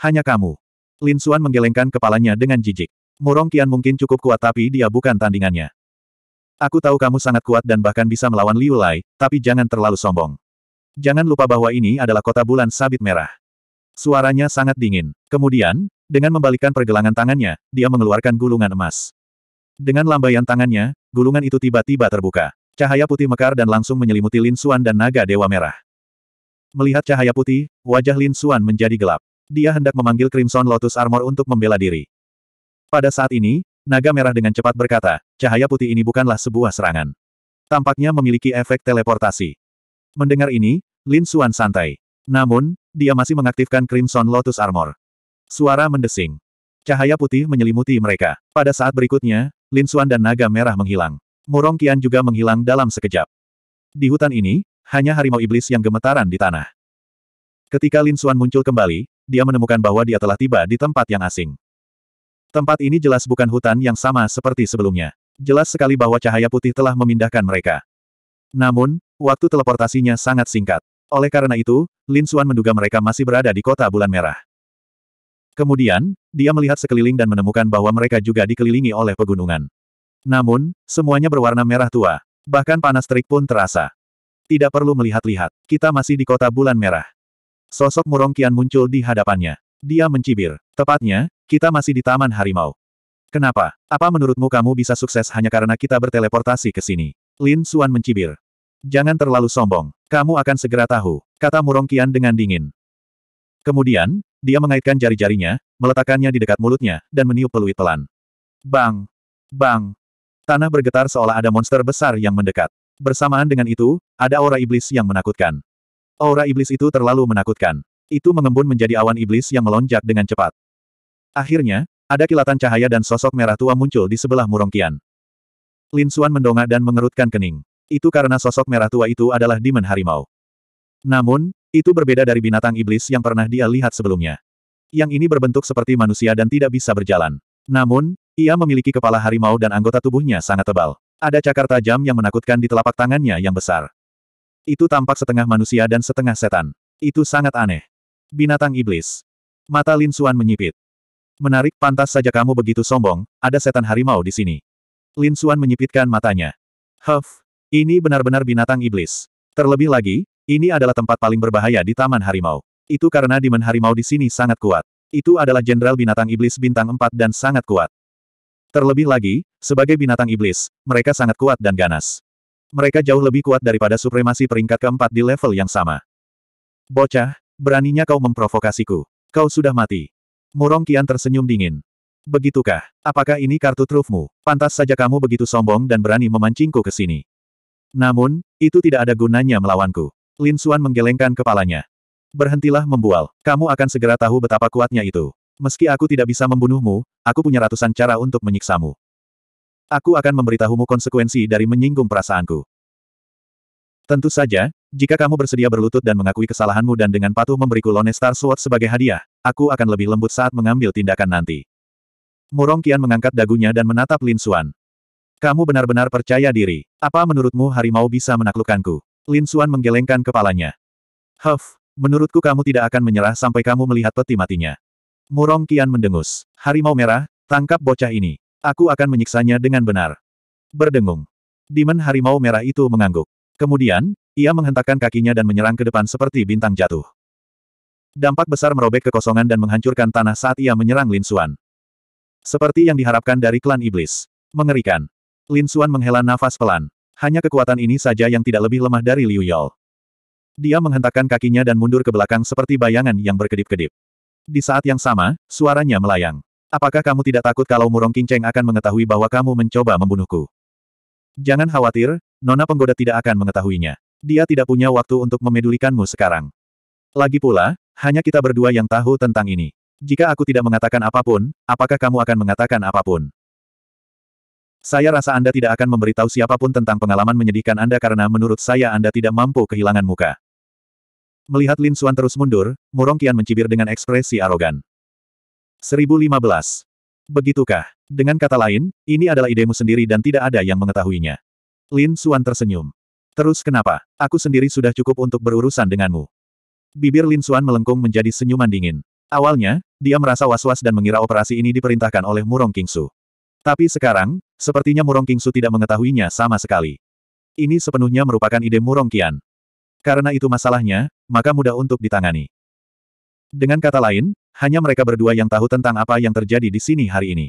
Hanya kamu. Lin Xuan menggelengkan kepalanya dengan jijik. Murong Qian mungkin cukup kuat tapi dia bukan tandingannya. Aku tahu kamu sangat kuat dan bahkan bisa melawan Liu Lai, tapi jangan terlalu sombong. Jangan lupa bahwa ini adalah kota bulan sabit merah. Suaranya sangat dingin. Kemudian, dengan membalikkan pergelangan tangannya, dia mengeluarkan gulungan emas. Dengan lambaian tangannya, gulungan itu tiba-tiba terbuka. Cahaya putih mekar dan langsung menyelimuti Lin Xuan dan naga Dewa Merah. Melihat cahaya putih, wajah Lin Xuan menjadi gelap. Dia hendak memanggil Crimson Lotus Armor untuk membela diri. Pada saat ini, naga merah dengan cepat berkata, cahaya putih ini bukanlah sebuah serangan. Tampaknya memiliki efek teleportasi. Mendengar ini, Lin Xuan santai. Namun, dia masih mengaktifkan Crimson Lotus Armor. Suara mendesing. Cahaya putih menyelimuti mereka. Pada saat berikutnya, Lin Xuan dan naga merah menghilang. Murong Qian juga menghilang dalam sekejap. Di hutan ini, hanya harimau iblis yang gemetaran di tanah. Ketika Lin Xuan muncul kembali, dia menemukan bahwa dia telah tiba di tempat yang asing. Tempat ini jelas bukan hutan yang sama seperti sebelumnya. Jelas sekali bahwa cahaya putih telah memindahkan mereka. Namun, waktu teleportasinya sangat singkat. Oleh karena itu, Lin Xuan menduga mereka masih berada di kota bulan merah. Kemudian, dia melihat sekeliling dan menemukan bahwa mereka juga dikelilingi oleh pegunungan. Namun, semuanya berwarna merah tua. Bahkan panas terik pun terasa. Tidak perlu melihat-lihat, kita masih di kota bulan merah. Sosok Murong Qian muncul di hadapannya. Dia mencibir. Tepatnya, kita masih di Taman Harimau. Kenapa? Apa menurutmu kamu bisa sukses hanya karena kita berteleportasi ke sini? Lin Suan mencibir. Jangan terlalu sombong. Kamu akan segera tahu, kata Murong Qian dengan dingin. Kemudian, dia mengaitkan jari-jarinya, meletakkannya di dekat mulutnya, dan meniup peluit pelan. Bang! Bang! Tanah bergetar seolah ada monster besar yang mendekat. Bersamaan dengan itu, ada aura iblis yang menakutkan. Aura iblis itu terlalu menakutkan. Itu mengembun menjadi awan iblis yang melonjak dengan cepat. Akhirnya, ada kilatan cahaya dan sosok merah tua muncul di sebelah Murong Qian. Lin Xuan mendongak dan mengerutkan kening. Itu karena sosok merah tua itu adalah Demon Harimau. Namun, itu berbeda dari binatang iblis yang pernah dia lihat sebelumnya. Yang ini berbentuk seperti manusia dan tidak bisa berjalan. Namun, ia memiliki kepala harimau dan anggota tubuhnya sangat tebal. Ada cakar tajam yang menakutkan di telapak tangannya yang besar. Itu tampak setengah manusia dan setengah setan. Itu sangat aneh. Binatang iblis. Mata Lin Xuan menyipit. Menarik, pantas saja kamu begitu sombong, ada setan harimau di sini. Lin Xuan menyipitkan matanya. Huff, ini benar-benar binatang iblis. Terlebih lagi, ini adalah tempat paling berbahaya di Taman Harimau. Itu karena dimen harimau di sini sangat kuat. Itu adalah jenderal binatang iblis bintang 4 dan sangat kuat. Terlebih lagi, sebagai binatang iblis, mereka sangat kuat dan ganas. Mereka jauh lebih kuat daripada supremasi peringkat keempat di level yang sama. Bocah, beraninya kau memprovokasiku. Kau sudah mati. Murong Kian tersenyum dingin. Begitukah? Apakah ini kartu trufmu? Pantas saja kamu begitu sombong dan berani memancingku ke sini. Namun, itu tidak ada gunanya melawanku. Lin Xuan menggelengkan kepalanya. Berhentilah membual. Kamu akan segera tahu betapa kuatnya itu. Meski aku tidak bisa membunuhmu, aku punya ratusan cara untuk menyiksamu. Aku akan memberitahumu konsekuensi dari menyinggung perasaanku. Tentu saja, jika kamu bersedia berlutut dan mengakui kesalahanmu dan dengan patuh memberiku Lone Star Sword sebagai hadiah, aku akan lebih lembut saat mengambil tindakan nanti. Murong Qian mengangkat dagunya dan menatap Lin Xuan. Kamu benar-benar percaya diri. Apa menurutmu harimau bisa menaklukkanku? Lin Xuan menggelengkan kepalanya. Huff, menurutku kamu tidak akan menyerah sampai kamu melihat peti matinya. Murong Qian mendengus. Harimau merah, tangkap bocah ini. Aku akan menyiksanya dengan benar. Berdengung. Demon harimau merah itu mengangguk. Kemudian, ia menghentakkan kakinya dan menyerang ke depan seperti bintang jatuh. Dampak besar merobek kekosongan dan menghancurkan tanah saat ia menyerang Lin Xuan. Seperti yang diharapkan dari klan iblis. Mengerikan. Lin Xuan menghela nafas pelan. Hanya kekuatan ini saja yang tidak lebih lemah dari Liu Yol. Dia menghentakkan kakinya dan mundur ke belakang seperti bayangan yang berkedip-kedip. Di saat yang sama, suaranya melayang. Apakah kamu tidak takut kalau Murong Kinceng akan mengetahui bahwa kamu mencoba membunuhku? Jangan khawatir, Nona Penggoda tidak akan mengetahuinya. Dia tidak punya waktu untuk memedulikanmu sekarang. Lagi pula, hanya kita berdua yang tahu tentang ini. Jika aku tidak mengatakan apapun, apakah kamu akan mengatakan apapun? Saya rasa Anda tidak akan memberitahu siapapun tentang pengalaman menyedihkan Anda karena menurut saya Anda tidak mampu kehilangan muka. Melihat Lin Xuan terus mundur, Murong Qian mencibir dengan ekspresi arogan. 1015. Begitukah? Dengan kata lain, ini adalah idemu sendiri dan tidak ada yang mengetahuinya. Lin Xuan tersenyum. Terus kenapa? Aku sendiri sudah cukup untuk berurusan denganmu. Bibir Lin Xuan melengkung menjadi senyuman dingin. Awalnya, dia merasa was-was dan mengira operasi ini diperintahkan oleh Murong Kingsu. Tapi sekarang, sepertinya Murong Kingsu tidak mengetahuinya sama sekali. Ini sepenuhnya merupakan ide Murong Qian. Karena itu masalahnya, maka mudah untuk ditangani. Dengan kata lain, hanya mereka berdua yang tahu tentang apa yang terjadi di sini hari ini.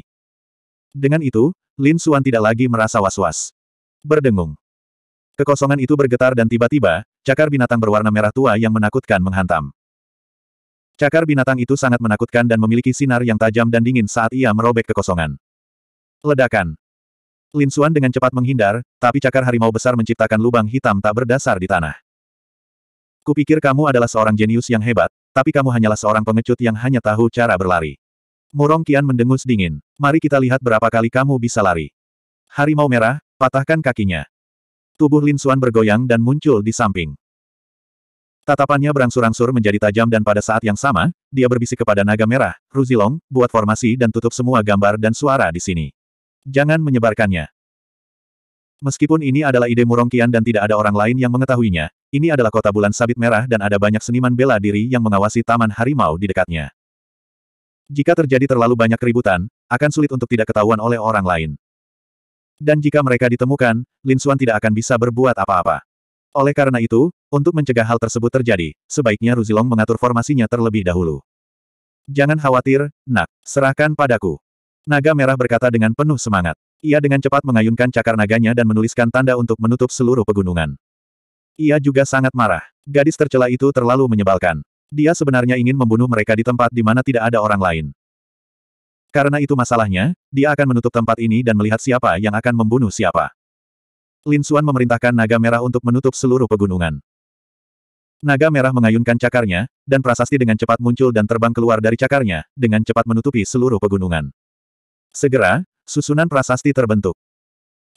Dengan itu, Lin Xuan tidak lagi merasa was-was. Berdengung. Kekosongan itu bergetar dan tiba-tiba, Cakar binatang berwarna merah tua yang menakutkan menghantam. Cakar binatang itu sangat menakutkan dan memiliki sinar yang tajam dan dingin saat ia merobek kekosongan. Ledakan. Lin Suan dengan cepat menghindar, tapi cakar harimau besar menciptakan lubang hitam tak berdasar di tanah. Kupikir kamu adalah seorang jenius yang hebat, tapi kamu hanyalah seorang pengecut yang hanya tahu cara berlari. Murong Kian mendengus dingin. Mari kita lihat berapa kali kamu bisa lari. Harimau merah, patahkan kakinya. Tubuh Lin Xuan bergoyang dan muncul di samping. Tatapannya berangsur-angsur menjadi tajam dan pada saat yang sama, dia berbisik kepada naga merah, Ruzilong, buat formasi dan tutup semua gambar dan suara di sini. Jangan menyebarkannya. Meskipun ini adalah ide Murongkian dan tidak ada orang lain yang mengetahuinya, ini adalah kota bulan sabit merah dan ada banyak seniman bela diri yang mengawasi taman harimau di dekatnya. Jika terjadi terlalu banyak keributan, akan sulit untuk tidak ketahuan oleh orang lain. Dan jika mereka ditemukan, Lin Xuan tidak akan bisa berbuat apa-apa. Oleh karena itu, untuk mencegah hal tersebut terjadi, sebaiknya Ruzilong mengatur formasinya terlebih dahulu. Jangan khawatir, nak, serahkan padaku. Naga merah berkata dengan penuh semangat. Ia dengan cepat mengayunkan cakar naganya dan menuliskan tanda untuk menutup seluruh pegunungan. Ia juga sangat marah. Gadis tercela itu terlalu menyebalkan. Dia sebenarnya ingin membunuh mereka di tempat di mana tidak ada orang lain. Karena itu masalahnya, dia akan menutup tempat ini dan melihat siapa yang akan membunuh siapa. Lin Suan memerintahkan naga merah untuk menutup seluruh pegunungan. Naga merah mengayunkan cakarnya, dan prasasti dengan cepat muncul dan terbang keluar dari cakarnya, dengan cepat menutupi seluruh pegunungan. Segera, susunan prasasti terbentuk.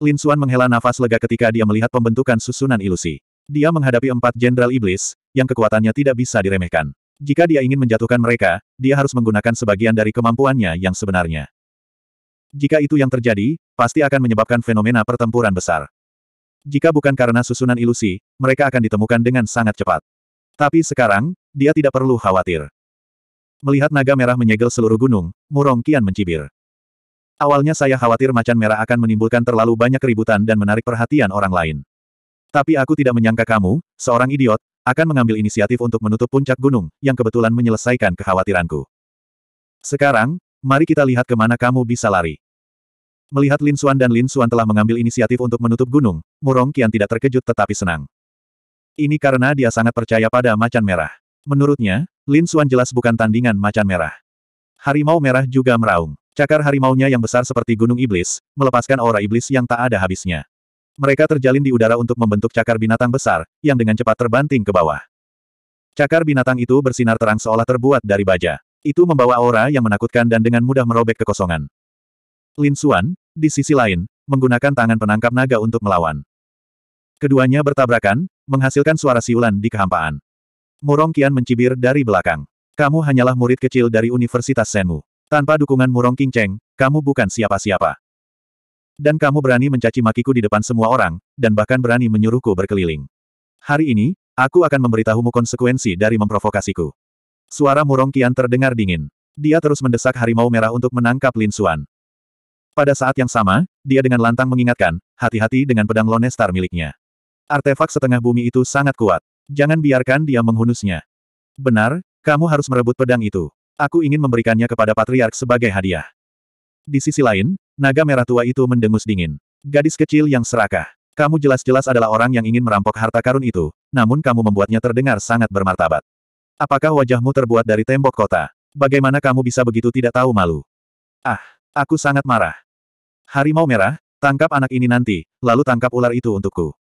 Lin Suan menghela nafas lega ketika dia melihat pembentukan susunan ilusi. Dia menghadapi empat jenderal iblis, yang kekuatannya tidak bisa diremehkan. Jika dia ingin menjatuhkan mereka, dia harus menggunakan sebagian dari kemampuannya yang sebenarnya. Jika itu yang terjadi, pasti akan menyebabkan fenomena pertempuran besar. Jika bukan karena susunan ilusi, mereka akan ditemukan dengan sangat cepat. Tapi sekarang, dia tidak perlu khawatir. Melihat naga merah menyegel seluruh gunung, Murong Kian mencibir. Awalnya saya khawatir macan merah akan menimbulkan terlalu banyak keributan dan menarik perhatian orang lain. Tapi aku tidak menyangka kamu, seorang idiot, akan mengambil inisiatif untuk menutup puncak gunung, yang kebetulan menyelesaikan kekhawatiranku. Sekarang, mari kita lihat kemana kamu bisa lari. Melihat Lin Xuan dan Lin Xuan telah mengambil inisiatif untuk menutup gunung, Murong Qian tidak terkejut tetapi senang. Ini karena dia sangat percaya pada macan merah. Menurutnya, Lin Xuan jelas bukan tandingan macan merah. Harimau merah juga meraung. Cakar harimaunya yang besar seperti gunung iblis, melepaskan aura iblis yang tak ada habisnya. Mereka terjalin di udara untuk membentuk cakar binatang besar, yang dengan cepat terbanting ke bawah. Cakar binatang itu bersinar terang seolah terbuat dari baja. Itu membawa aura yang menakutkan dan dengan mudah merobek kekosongan. Lin Xuan, di sisi lain, menggunakan tangan penangkap naga untuk melawan. Keduanya bertabrakan, menghasilkan suara siulan di kehampaan. Murong Qian mencibir dari belakang. Kamu hanyalah murid kecil dari Universitas Senmu. Tanpa dukungan Murong King Cheng, kamu bukan siapa-siapa. Dan kamu berani mencaci makiku di depan semua orang, dan bahkan berani menyuruhku berkeliling. Hari ini, aku akan memberitahumu konsekuensi dari memprovokasiku. Suara Murong Kian terdengar dingin. Dia terus mendesak harimau merah untuk menangkap Lin Xuan. Pada saat yang sama, dia dengan lantang mengingatkan, hati-hati dengan pedang Lonestar miliknya. Artefak setengah bumi itu sangat kuat. Jangan biarkan dia menghunusnya. Benar, kamu harus merebut pedang itu. Aku ingin memberikannya kepada Patriark sebagai hadiah. Di sisi lain, Naga merah tua itu mendengus dingin. Gadis kecil yang serakah. Kamu jelas-jelas adalah orang yang ingin merampok harta karun itu, namun kamu membuatnya terdengar sangat bermartabat. Apakah wajahmu terbuat dari tembok kota? Bagaimana kamu bisa begitu tidak tahu malu? Ah, aku sangat marah. Harimau merah, tangkap anak ini nanti, lalu tangkap ular itu untukku.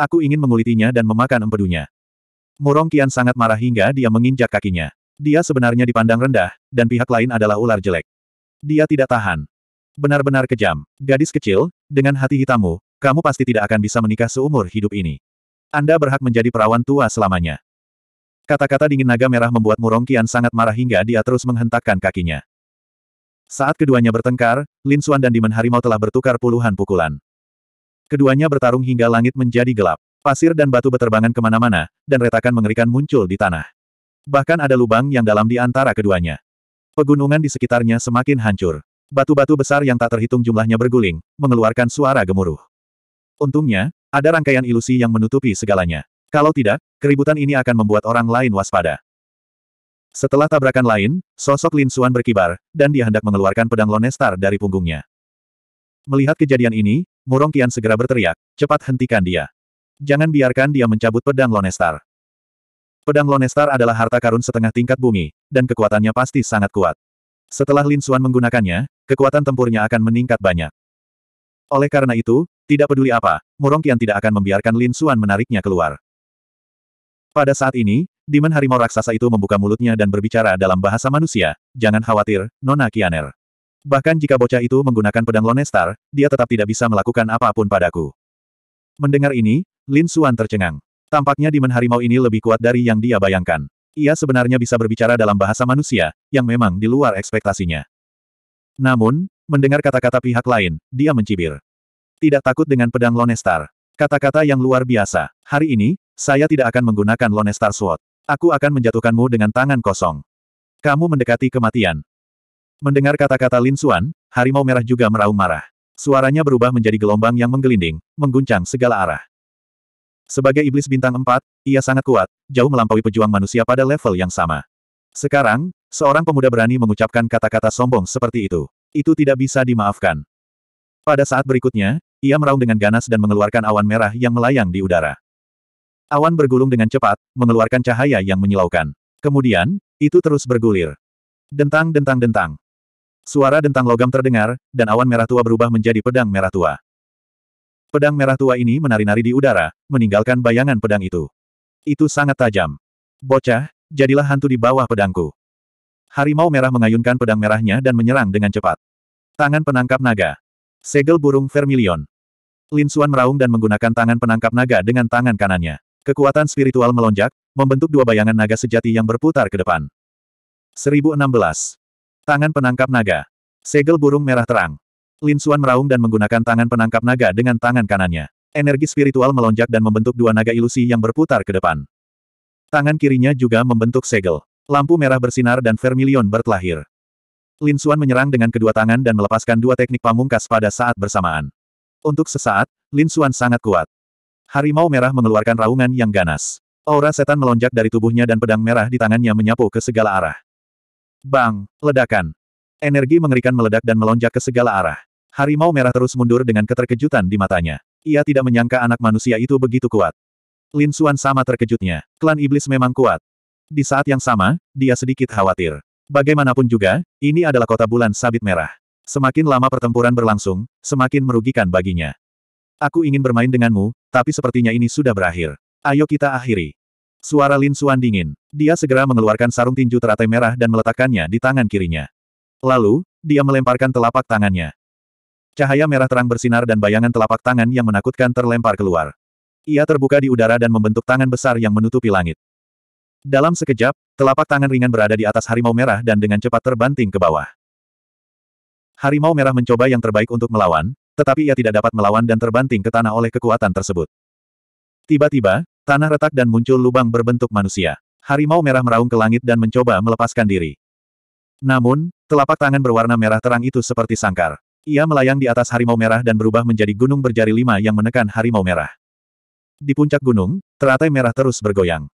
Aku ingin mengulitinya dan memakan empedunya. Murong Qian sangat marah hingga dia menginjak kakinya. Dia sebenarnya dipandang rendah, dan pihak lain adalah ular jelek. Dia tidak tahan. Benar-benar kejam. Gadis kecil, dengan hati hitammu, kamu pasti tidak akan bisa menikah seumur hidup ini. Anda berhak menjadi perawan tua selamanya. Kata-kata dingin naga merah membuat Murong Qian sangat marah hingga dia terus menghentakkan kakinya. Saat keduanya bertengkar, Lin Xuan dan Dimen Harimau telah bertukar puluhan pukulan. Keduanya bertarung hingga langit menjadi gelap. Pasir dan batu beterbangan kemana-mana, dan retakan mengerikan muncul di tanah. Bahkan ada lubang yang dalam di antara keduanya. Pegunungan di sekitarnya semakin hancur. Batu-batu besar yang tak terhitung jumlahnya berguling, mengeluarkan suara gemuruh. Untungnya, ada rangkaian ilusi yang menutupi segalanya. Kalau tidak, keributan ini akan membuat orang lain waspada. Setelah tabrakan lain, sosok Lin Xuan berkibar, dan dia hendak mengeluarkan pedang Lonestar dari punggungnya. Melihat kejadian ini, Murong Qian segera berteriak, cepat hentikan dia. Jangan biarkan dia mencabut pedang Lonestar. Pedang Lonestar adalah harta karun setengah tingkat bumi, dan kekuatannya pasti sangat kuat. Setelah Lin Xuan menggunakannya, kekuatan tempurnya akan meningkat banyak. Oleh karena itu, tidak peduli apa, Murong Murongkian tidak akan membiarkan Lin Xuan menariknya keluar. Pada saat ini, Demon harimau raksasa itu membuka mulutnya dan berbicara dalam bahasa manusia, jangan khawatir, Nona Kianer. Bahkan jika bocah itu menggunakan pedang Lonestar, dia tetap tidak bisa melakukan apapun padaku. Mendengar ini, Lin Xuan tercengang. Tampaknya Demon harimau ini lebih kuat dari yang dia bayangkan. Ia sebenarnya bisa berbicara dalam bahasa manusia, yang memang di luar ekspektasinya. Namun, mendengar kata-kata pihak lain, dia mencibir. Tidak takut dengan pedang Lonestar. Kata-kata yang luar biasa. Hari ini, saya tidak akan menggunakan Lonestar Sword. Aku akan menjatuhkanmu dengan tangan kosong. Kamu mendekati kematian. Mendengar kata-kata Lin Xuan, harimau merah juga meraung marah. Suaranya berubah menjadi gelombang yang menggelinding, mengguncang segala arah. Sebagai iblis bintang empat, ia sangat kuat, jauh melampaui pejuang manusia pada level yang sama. Sekarang, Seorang pemuda berani mengucapkan kata-kata sombong seperti itu. Itu tidak bisa dimaafkan. Pada saat berikutnya, ia meraung dengan ganas dan mengeluarkan awan merah yang melayang di udara. Awan bergulung dengan cepat, mengeluarkan cahaya yang menyilaukan. Kemudian, itu terus bergulir. Dentang dentang dentang. Suara dentang logam terdengar, dan awan merah tua berubah menjadi pedang merah tua. Pedang merah tua ini menari-nari di udara, meninggalkan bayangan pedang itu. Itu sangat tajam. Bocah, jadilah hantu di bawah pedangku. Harimau merah mengayunkan pedang merahnya dan menyerang dengan cepat. Tangan penangkap naga. Segel burung vermilion. Lin Xuan meraung dan menggunakan tangan penangkap naga dengan tangan kanannya. Kekuatan spiritual melonjak, membentuk dua bayangan naga sejati yang berputar ke depan. 1016. Tangan penangkap naga. Segel burung merah terang. Lin Xuan meraung dan menggunakan tangan penangkap naga dengan tangan kanannya. Energi spiritual melonjak dan membentuk dua naga ilusi yang berputar ke depan. Tangan kirinya juga membentuk segel. Lampu merah bersinar dan vermilion bertelahir. Lin Xuan menyerang dengan kedua tangan dan melepaskan dua teknik pamungkas pada saat bersamaan. Untuk sesaat, Lin Xuan sangat kuat. Harimau merah mengeluarkan raungan yang ganas. Aura setan melonjak dari tubuhnya dan pedang merah di tangannya menyapu ke segala arah. Bang! Ledakan! Energi mengerikan meledak dan melonjak ke segala arah. Harimau merah terus mundur dengan keterkejutan di matanya. Ia tidak menyangka anak manusia itu begitu kuat. Lin Xuan sama terkejutnya. Klan Iblis memang kuat. Di saat yang sama, dia sedikit khawatir. Bagaimanapun juga, ini adalah kota bulan sabit merah. Semakin lama pertempuran berlangsung, semakin merugikan baginya. Aku ingin bermain denganmu, tapi sepertinya ini sudah berakhir. Ayo kita akhiri. Suara Lin Suan dingin. Dia segera mengeluarkan sarung tinju teratai merah dan meletakkannya di tangan kirinya. Lalu, dia melemparkan telapak tangannya. Cahaya merah terang bersinar dan bayangan telapak tangan yang menakutkan terlempar keluar. Ia terbuka di udara dan membentuk tangan besar yang menutupi langit. Dalam sekejap, telapak tangan ringan berada di atas harimau merah dan dengan cepat terbanting ke bawah. Harimau merah mencoba yang terbaik untuk melawan, tetapi ia tidak dapat melawan dan terbanting ke tanah oleh kekuatan tersebut. Tiba-tiba, tanah retak dan muncul lubang berbentuk manusia. Harimau merah meraung ke langit dan mencoba melepaskan diri. Namun, telapak tangan berwarna merah terang itu seperti sangkar. Ia melayang di atas harimau merah dan berubah menjadi gunung berjari lima yang menekan harimau merah. Di puncak gunung, teratai merah terus bergoyang.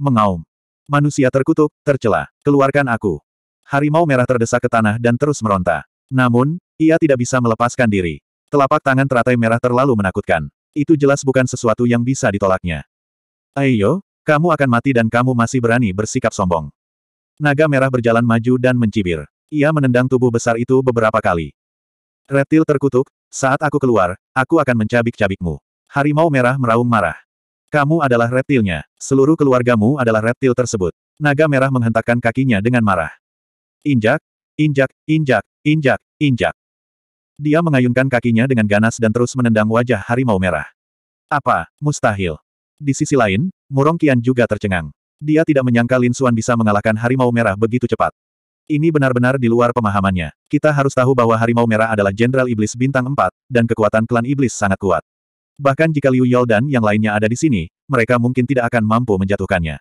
Mengaum. Manusia terkutuk, tercela, keluarkan aku. Harimau merah terdesak ke tanah dan terus meronta. Namun, ia tidak bisa melepaskan diri. Telapak tangan teratai merah terlalu menakutkan. Itu jelas bukan sesuatu yang bisa ditolaknya. Ayo, kamu akan mati dan kamu masih berani bersikap sombong. Naga merah berjalan maju dan mencibir. Ia menendang tubuh besar itu beberapa kali. Reptil terkutuk, saat aku keluar, aku akan mencabik-cabikmu. Harimau merah meraung marah. Kamu adalah reptilnya. Seluruh keluargamu adalah reptil tersebut. Naga merah menghentakkan kakinya dengan marah. Injak, injak, injak, injak, injak. Dia mengayunkan kakinya dengan ganas dan terus menendang wajah harimau merah. Apa? Mustahil. Di sisi lain, Murong Qian juga tercengang. Dia tidak menyangka Lin Xuan bisa mengalahkan harimau merah begitu cepat. Ini benar-benar di luar pemahamannya. Kita harus tahu bahwa harimau merah adalah jenderal iblis bintang 4, dan kekuatan klan iblis sangat kuat. Bahkan jika Liu Yao dan yang lainnya ada di sini, mereka mungkin tidak akan mampu menjatuhkannya.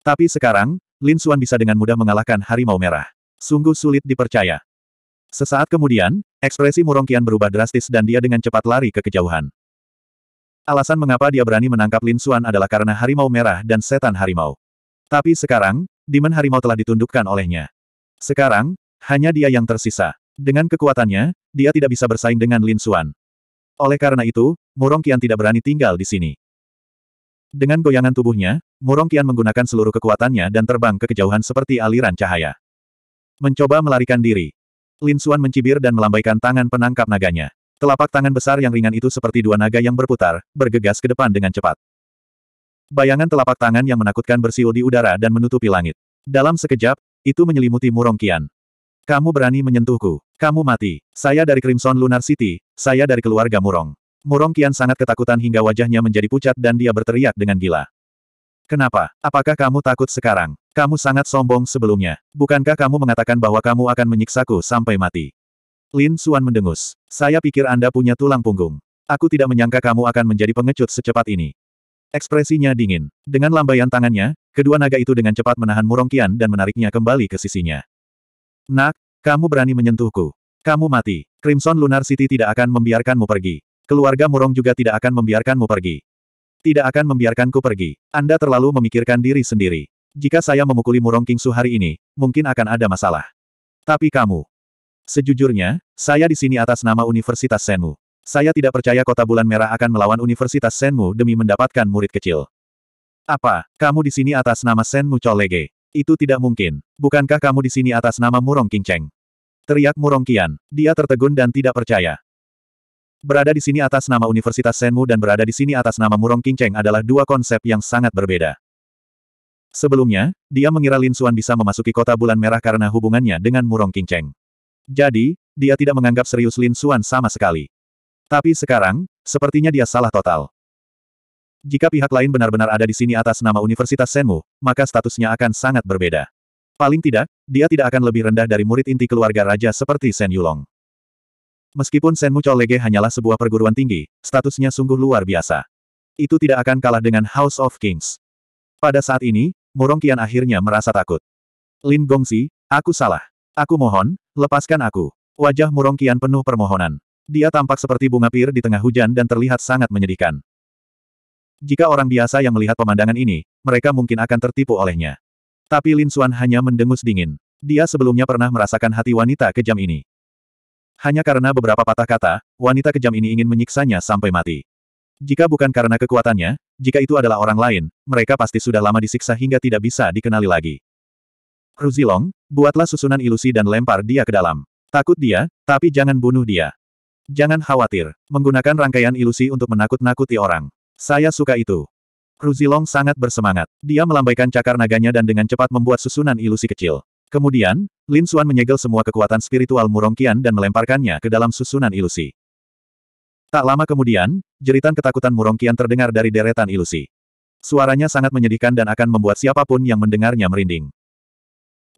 Tapi sekarang, Lin Xuan bisa dengan mudah mengalahkan harimau merah. Sungguh sulit dipercaya. Sesaat kemudian, ekspresi Murong Qian berubah drastis dan dia dengan cepat lari ke kejauhan. Alasan mengapa dia berani menangkap Lin Xuan adalah karena harimau merah dan setan harimau. Tapi sekarang, Demon harimau telah ditundukkan olehnya. Sekarang, hanya dia yang tersisa. Dengan kekuatannya, dia tidak bisa bersaing dengan Lin Xuan. Oleh karena itu, Murong Qian tidak berani tinggal di sini. Dengan goyangan tubuhnya, Murong Qian menggunakan seluruh kekuatannya dan terbang ke kejauhan seperti aliran cahaya. Mencoba melarikan diri. Lin Xuan mencibir dan melambaikan tangan penangkap naganya. Telapak tangan besar yang ringan itu seperti dua naga yang berputar, bergegas ke depan dengan cepat. Bayangan telapak tangan yang menakutkan bersiul di udara dan menutupi langit. Dalam sekejap, itu menyelimuti Murong Qian. Kamu berani menyentuhku. Kamu mati. Saya dari Crimson Lunar City, saya dari keluarga Murong. Murong Kian sangat ketakutan hingga wajahnya menjadi pucat dan dia berteriak dengan gila. Kenapa? Apakah kamu takut sekarang? Kamu sangat sombong sebelumnya. Bukankah kamu mengatakan bahwa kamu akan menyiksaku sampai mati? Lin Suan mendengus. Saya pikir Anda punya tulang punggung. Aku tidak menyangka kamu akan menjadi pengecut secepat ini. Ekspresinya dingin. Dengan lambaian tangannya, kedua naga itu dengan cepat menahan Murong Kian dan menariknya kembali ke sisinya. Nak, kamu berani menyentuhku. Kamu mati. Crimson Lunar City tidak akan membiarkanmu pergi. Keluarga Murong juga tidak akan membiarkanmu pergi. Tidak akan membiarkanku pergi. Anda terlalu memikirkan diri sendiri. Jika saya memukuli Murong Kingsu hari ini, mungkin akan ada masalah. Tapi kamu. Sejujurnya, saya di sini atas nama Universitas Senmu. Saya tidak percaya kota bulan merah akan melawan Universitas Senmu demi mendapatkan murid kecil. Apa, kamu di sini atas nama Senmu Colege? Itu tidak mungkin. Bukankah kamu di sini atas nama Murong Kingceng? Teriak Murong Qian. Dia tertegun dan tidak percaya. Berada di sini atas nama Universitas Senmu dan berada di sini atas nama Murong Kingceng adalah dua konsep yang sangat berbeda. Sebelumnya, dia mengira Lin Xuan bisa memasuki kota bulan merah karena hubungannya dengan Murong Kingceng. Jadi, dia tidak menganggap serius Lin Xuan sama sekali. Tapi sekarang, sepertinya dia salah total. Jika pihak lain benar-benar ada di sini atas nama Universitas Senmu, maka statusnya akan sangat berbeda. Paling tidak, dia tidak akan lebih rendah dari murid inti keluarga raja seperti Sen Yulong. Meskipun Senmu Cholege hanyalah sebuah perguruan tinggi, statusnya sungguh luar biasa. Itu tidak akan kalah dengan House of Kings. Pada saat ini, Murong Qian akhirnya merasa takut. Lin Gongsi, aku salah. Aku mohon, lepaskan aku. Wajah Murong Qian penuh permohonan. Dia tampak seperti bunga pir di tengah hujan dan terlihat sangat menyedihkan. Jika orang biasa yang melihat pemandangan ini, mereka mungkin akan tertipu olehnya. Tapi Lin Suan hanya mendengus dingin. Dia sebelumnya pernah merasakan hati wanita kejam ini. Hanya karena beberapa patah kata, wanita kejam ini ingin menyiksanya sampai mati. Jika bukan karena kekuatannya, jika itu adalah orang lain, mereka pasti sudah lama disiksa hingga tidak bisa dikenali lagi. Ruzilong, buatlah susunan ilusi dan lempar dia ke dalam. Takut dia, tapi jangan bunuh dia. Jangan khawatir, menggunakan rangkaian ilusi untuk menakut-nakuti orang. Saya suka itu. Ruzilong sangat bersemangat. Dia melambaikan cakar naganya dan dengan cepat membuat susunan ilusi kecil. Kemudian, Lin Xuan menyegel semua kekuatan spiritual Murongkian dan melemparkannya ke dalam susunan ilusi. Tak lama kemudian, jeritan ketakutan Murongkian terdengar dari deretan ilusi. Suaranya sangat menyedihkan dan akan membuat siapapun yang mendengarnya merinding.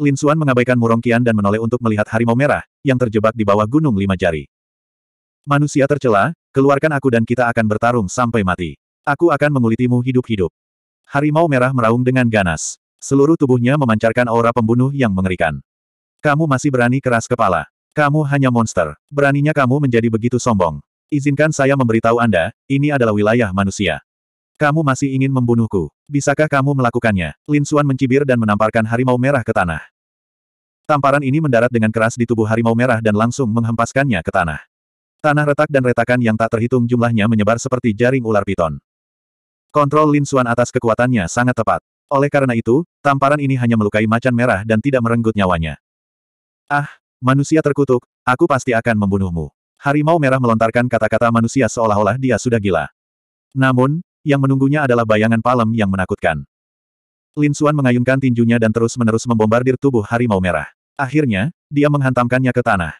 Lin Xuan mengabaikan Murongkian dan menoleh untuk melihat harimau merah, yang terjebak di bawah gunung lima jari. Manusia tercela, keluarkan aku dan kita akan bertarung sampai mati. Aku akan mengulitimu hidup-hidup. Harimau merah meraung dengan ganas. Seluruh tubuhnya memancarkan aura pembunuh yang mengerikan. Kamu masih berani keras kepala. Kamu hanya monster. Beraninya kamu menjadi begitu sombong. Izinkan saya memberitahu Anda, ini adalah wilayah manusia. Kamu masih ingin membunuhku. Bisakah kamu melakukannya? Lin Suan mencibir dan menamparkan harimau merah ke tanah. Tamparan ini mendarat dengan keras di tubuh harimau merah dan langsung menghempaskannya ke tanah. Tanah retak dan retakan yang tak terhitung jumlahnya menyebar seperti jaring ular piton. Kontrol Lin Xuan atas kekuatannya sangat tepat. Oleh karena itu, tamparan ini hanya melukai macan merah dan tidak merenggut nyawanya. Ah, manusia terkutuk, aku pasti akan membunuhmu. Harimau merah melontarkan kata-kata manusia seolah-olah dia sudah gila. Namun, yang menunggunya adalah bayangan palem yang menakutkan. Lin Xuan mengayunkan tinjunya dan terus-menerus membombardir tubuh harimau merah. Akhirnya, dia menghantamkannya ke tanah.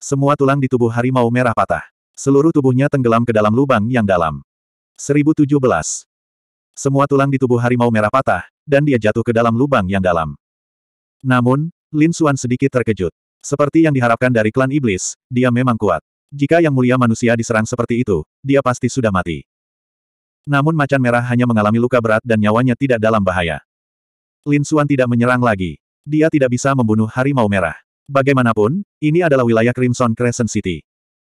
Semua tulang di tubuh harimau merah patah. Seluruh tubuhnya tenggelam ke dalam lubang yang dalam. 1017. Semua tulang di tubuh harimau merah patah, dan dia jatuh ke dalam lubang yang dalam. Namun, Lin Suan sedikit terkejut. Seperti yang diharapkan dari klan iblis, dia memang kuat. Jika yang mulia manusia diserang seperti itu, dia pasti sudah mati. Namun macan merah hanya mengalami luka berat dan nyawanya tidak dalam bahaya. Lin Suan tidak menyerang lagi. Dia tidak bisa membunuh harimau merah. Bagaimanapun, ini adalah wilayah Crimson Crescent City.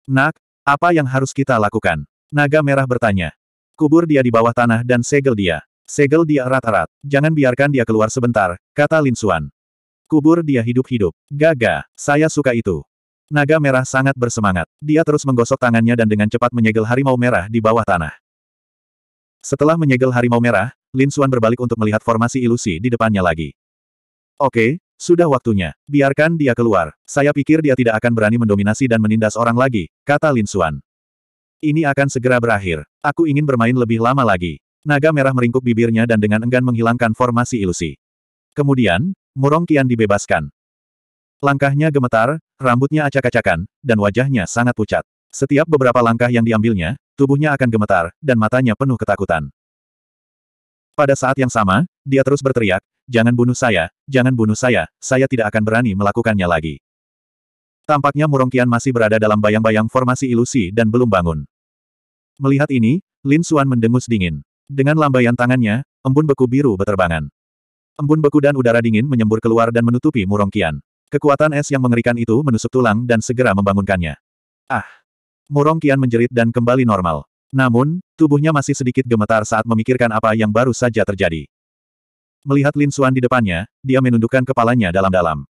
Nak, apa yang harus kita lakukan? Naga merah bertanya. Kubur dia di bawah tanah dan segel dia. Segel dia erat-erat. Jangan biarkan dia keluar sebentar, kata Lin Xuan. Kubur dia hidup-hidup. Gaga, saya suka itu. Naga merah sangat bersemangat. Dia terus menggosok tangannya dan dengan cepat menyegel harimau merah di bawah tanah. Setelah menyegel harimau merah, Lin Xuan berbalik untuk melihat formasi ilusi di depannya lagi. Oke, sudah waktunya. Biarkan dia keluar. Saya pikir dia tidak akan berani mendominasi dan menindas orang lagi, kata Lin Xuan. Ini akan segera berakhir. Aku ingin bermain lebih lama lagi. Naga merah meringkuk bibirnya dan dengan enggan menghilangkan formasi ilusi. Kemudian, Murong Kian dibebaskan. Langkahnya gemetar, rambutnya acak-acakan, dan wajahnya sangat pucat. Setiap beberapa langkah yang diambilnya, tubuhnya akan gemetar, dan matanya penuh ketakutan. Pada saat yang sama, dia terus berteriak, jangan bunuh saya, jangan bunuh saya, saya tidak akan berani melakukannya lagi. Tampaknya Murong Qian masih berada dalam bayang-bayang formasi ilusi dan belum bangun. Melihat ini, Lin Xuan mendengus dingin. Dengan lambaian tangannya, embun beku biru berterbangan. Embun beku dan udara dingin menyembur keluar dan menutupi Murong Qian. Kekuatan es yang mengerikan itu menusuk tulang dan segera membangunkannya. Ah! Murong Qian menjerit dan kembali normal. Namun, tubuhnya masih sedikit gemetar saat memikirkan apa yang baru saja terjadi. Melihat Lin Xuan di depannya, dia menundukkan kepalanya dalam-dalam.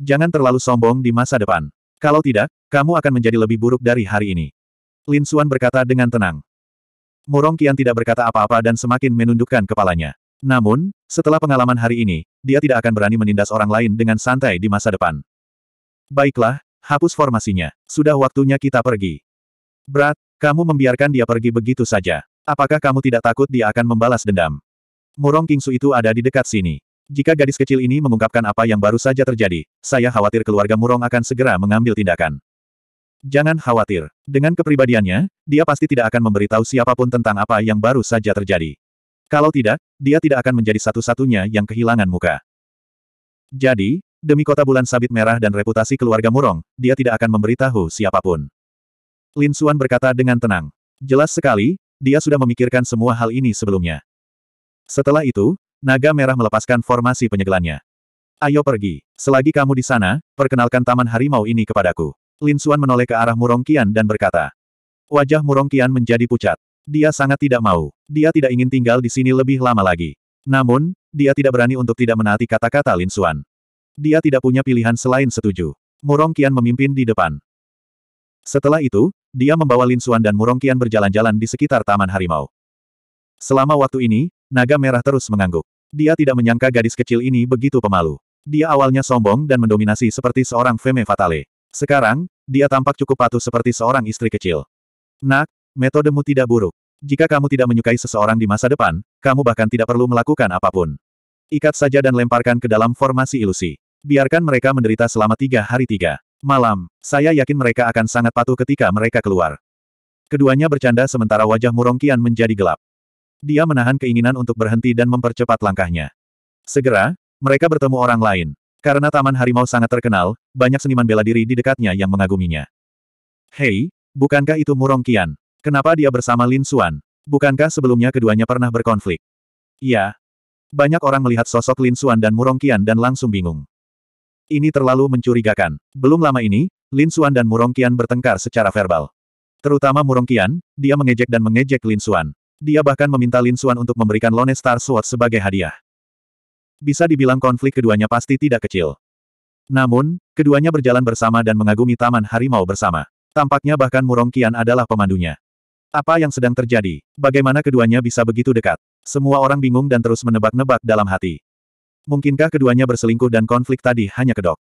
Jangan terlalu sombong di masa depan. Kalau tidak, kamu akan menjadi lebih buruk dari hari ini. Lin Xuan berkata dengan tenang. Murong Qian tidak berkata apa-apa dan semakin menundukkan kepalanya. Namun, setelah pengalaman hari ini, dia tidak akan berani menindas orang lain dengan santai di masa depan. Baiklah, hapus formasinya. Sudah waktunya kita pergi. Berat, kamu membiarkan dia pergi begitu saja. Apakah kamu tidak takut dia akan membalas dendam? Murong Kingsu itu ada di dekat sini. Jika gadis kecil ini mengungkapkan apa yang baru saja terjadi, saya khawatir keluarga Murong akan segera mengambil tindakan. Jangan khawatir. Dengan kepribadiannya, dia pasti tidak akan memberitahu siapapun tentang apa yang baru saja terjadi. Kalau tidak, dia tidak akan menjadi satu-satunya yang kehilangan muka. Jadi, demi kota bulan sabit merah dan reputasi keluarga Murong, dia tidak akan memberitahu siapapun. Lin Xuan berkata dengan tenang. Jelas sekali, dia sudah memikirkan semua hal ini sebelumnya. Setelah itu, Naga merah melepaskan formasi penyegelannya. Ayo pergi. Selagi kamu di sana, perkenalkan taman harimau ini kepadaku. Lin Xuan menoleh ke arah Murong Qian dan berkata. Wajah Murong Qian menjadi pucat. Dia sangat tidak mau. Dia tidak ingin tinggal di sini lebih lama lagi. Namun, dia tidak berani untuk tidak menaati kata-kata Lin Xuan. Dia tidak punya pilihan selain setuju. Murong Qian memimpin di depan. Setelah itu, dia membawa Lin Xuan dan Murong Qian berjalan-jalan di sekitar Taman Harimau. Selama waktu ini, Naga merah terus mengangguk. Dia tidak menyangka gadis kecil ini begitu pemalu. Dia awalnya sombong dan mendominasi seperti seorang femme fatale. Sekarang, dia tampak cukup patuh seperti seorang istri kecil. Nak, metodemu tidak buruk. Jika kamu tidak menyukai seseorang di masa depan, kamu bahkan tidak perlu melakukan apapun. Ikat saja dan lemparkan ke dalam formasi ilusi. Biarkan mereka menderita selama tiga hari tiga. Malam, saya yakin mereka akan sangat patuh ketika mereka keluar. Keduanya bercanda sementara wajah Murongkian menjadi gelap. Dia menahan keinginan untuk berhenti dan mempercepat langkahnya. Segera, mereka bertemu orang lain. Karena Taman Harimau sangat terkenal, banyak seniman bela diri di dekatnya yang mengaguminya. Hei, bukankah itu Murong Qian? Kenapa dia bersama Lin Xuan? Bukankah sebelumnya keduanya pernah berkonflik? Ya, Banyak orang melihat sosok Lin Xuan dan Murong Qian dan langsung bingung. Ini terlalu mencurigakan. Belum lama ini, Lin Xuan dan Murong Qian bertengkar secara verbal. Terutama Murong Qian, dia mengejek dan mengejek Lin Xuan. Dia bahkan meminta Lin Suan untuk memberikan Lone Star Sword sebagai hadiah. Bisa dibilang konflik keduanya pasti tidak kecil. Namun, keduanya berjalan bersama dan mengagumi Taman Harimau bersama. Tampaknya bahkan Murong Qian adalah pemandunya. Apa yang sedang terjadi? Bagaimana keduanya bisa begitu dekat? Semua orang bingung dan terus menebak-nebak dalam hati. Mungkinkah keduanya berselingkuh dan konflik tadi hanya kedok?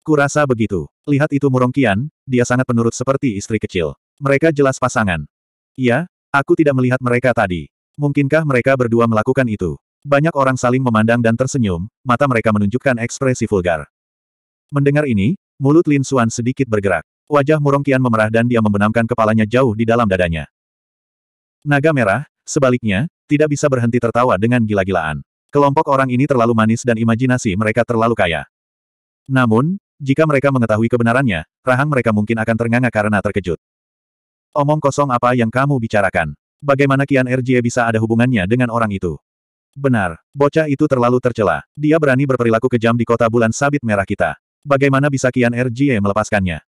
Kurasa begitu. Lihat itu Murong Qian, dia sangat penurut seperti istri kecil. Mereka jelas pasangan. Iya, Aku tidak melihat mereka tadi. Mungkinkah mereka berdua melakukan itu? Banyak orang saling memandang dan tersenyum, mata mereka menunjukkan ekspresi vulgar. Mendengar ini, mulut Lin Suan sedikit bergerak. Wajah Murong Qian memerah dan dia membenamkan kepalanya jauh di dalam dadanya. Naga merah, sebaliknya, tidak bisa berhenti tertawa dengan gila-gilaan. Kelompok orang ini terlalu manis dan imajinasi mereka terlalu kaya. Namun, jika mereka mengetahui kebenarannya, rahang mereka mungkin akan ternganga karena terkejut. Omong kosong apa yang kamu bicarakan. Bagaimana Kian RJ bisa ada hubungannya dengan orang itu? Benar, bocah itu terlalu tercela. Dia berani berperilaku kejam di kota bulan sabit merah kita. Bagaimana bisa Kian RJ melepaskannya?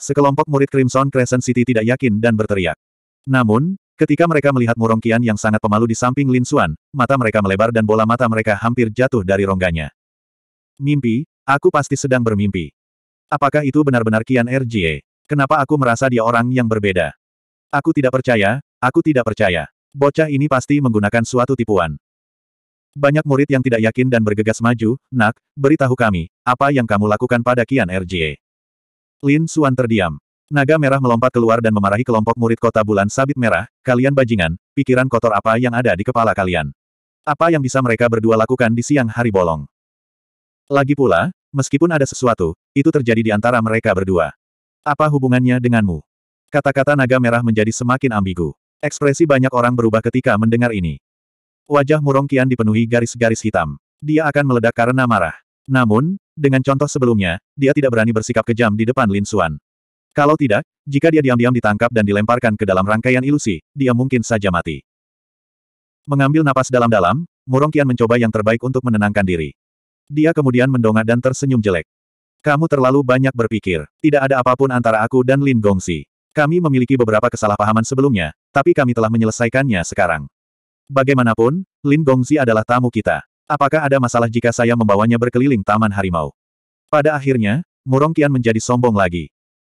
Sekelompok murid Crimson Crescent City tidak yakin dan berteriak. Namun, ketika mereka melihat murong Kian yang sangat pemalu di samping Lin Xuan, mata mereka melebar dan bola mata mereka hampir jatuh dari rongganya. Mimpi, aku pasti sedang bermimpi. Apakah itu benar-benar Kian RJ? Kenapa aku merasa dia orang yang berbeda? Aku tidak percaya, aku tidak percaya. Bocah ini pasti menggunakan suatu tipuan. Banyak murid yang tidak yakin dan bergegas maju, nak, beritahu kami, apa yang kamu lakukan pada Kian RGE. Lin Suan terdiam. Naga merah melompat keluar dan memarahi kelompok murid kota bulan sabit merah, kalian bajingan, pikiran kotor apa yang ada di kepala kalian. Apa yang bisa mereka berdua lakukan di siang hari bolong. Lagi pula, meskipun ada sesuatu, itu terjadi di antara mereka berdua. Apa hubungannya denganmu? Kata-kata naga merah menjadi semakin ambigu. Ekspresi banyak orang berubah ketika mendengar ini. Wajah Murong Qian dipenuhi garis-garis hitam. Dia akan meledak karena marah. Namun, dengan contoh sebelumnya, dia tidak berani bersikap kejam di depan Lin Xuan. Kalau tidak, jika dia diam-diam ditangkap dan dilemparkan ke dalam rangkaian ilusi, dia mungkin saja mati. Mengambil napas dalam-dalam, Murong Qian mencoba yang terbaik untuk menenangkan diri. Dia kemudian mendongak dan tersenyum jelek. Kamu terlalu banyak berpikir. Tidak ada apapun antara aku dan Lin Gongzi. Kami memiliki beberapa kesalahpahaman sebelumnya, tapi kami telah menyelesaikannya sekarang. Bagaimanapun, Lin Gongzi adalah tamu kita. Apakah ada masalah jika saya membawanya berkeliling Taman Harimau? Pada akhirnya, Murong Qian menjadi sombong lagi.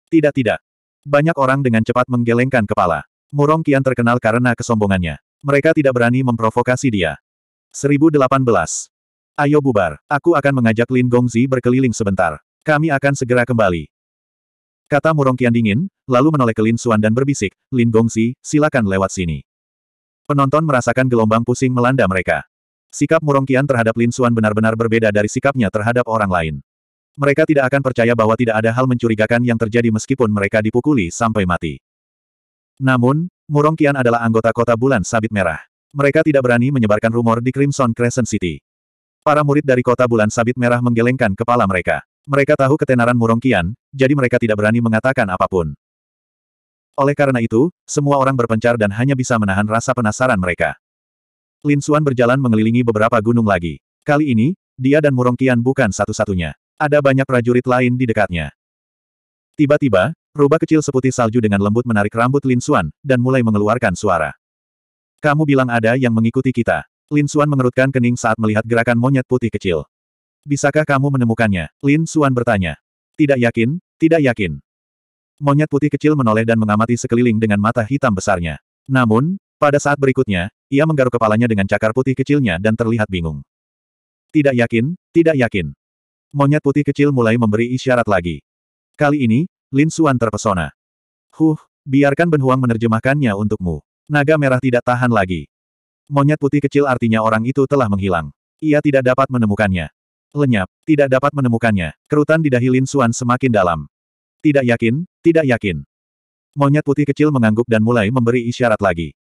Tidak tidak. Banyak orang dengan cepat menggelengkan kepala. Murong Qian terkenal karena kesombongannya. Mereka tidak berani memprovokasi dia. 1018. Ayo bubar, aku akan mengajak Lin Gongzi berkeliling sebentar. Kami akan segera kembali. Kata Murong Qian dingin, lalu menoleh ke Lin Suan dan berbisik, Lin Gongsi, silakan lewat sini. Penonton merasakan gelombang pusing melanda mereka. Sikap Murong Qian terhadap Lin Suan benar-benar berbeda dari sikapnya terhadap orang lain. Mereka tidak akan percaya bahwa tidak ada hal mencurigakan yang terjadi meskipun mereka dipukuli sampai mati. Namun, Murong Qian adalah anggota kota bulan sabit merah. Mereka tidak berani menyebarkan rumor di Crimson Crescent City. Para murid dari kota bulan sabit merah menggelengkan kepala mereka. Mereka tahu ketenaran Murong Qian, jadi mereka tidak berani mengatakan apapun. Oleh karena itu, semua orang berpencar dan hanya bisa menahan rasa penasaran mereka. Lin Xuan berjalan mengelilingi beberapa gunung lagi. Kali ini, dia dan Murong Qian bukan satu-satunya. Ada banyak prajurit lain di dekatnya. Tiba-tiba, rubah kecil seputih salju dengan lembut menarik rambut Lin Xuan, dan mulai mengeluarkan suara. Kamu bilang ada yang mengikuti kita. Lin Xuan mengerutkan kening saat melihat gerakan monyet putih kecil. Bisakah kamu menemukannya? Lin Xuan bertanya. Tidak yakin, tidak yakin. Monyet putih kecil menoleh dan mengamati sekeliling dengan mata hitam besarnya. Namun, pada saat berikutnya, ia menggaruk kepalanya dengan cakar putih kecilnya dan terlihat bingung. Tidak yakin, tidak yakin. Monyet putih kecil mulai memberi isyarat lagi. Kali ini, Lin Xuan terpesona. Huh, biarkan Ben Huang menerjemahkannya untukmu. Naga merah tidak tahan lagi. Monyet putih kecil artinya orang itu telah menghilang. Ia tidak dapat menemukannya lenyap, tidak dapat menemukannya. Kerutan di dahi Lin Xuan semakin dalam. Tidak yakin, tidak yakin. Monyet putih kecil mengangguk dan mulai memberi isyarat lagi.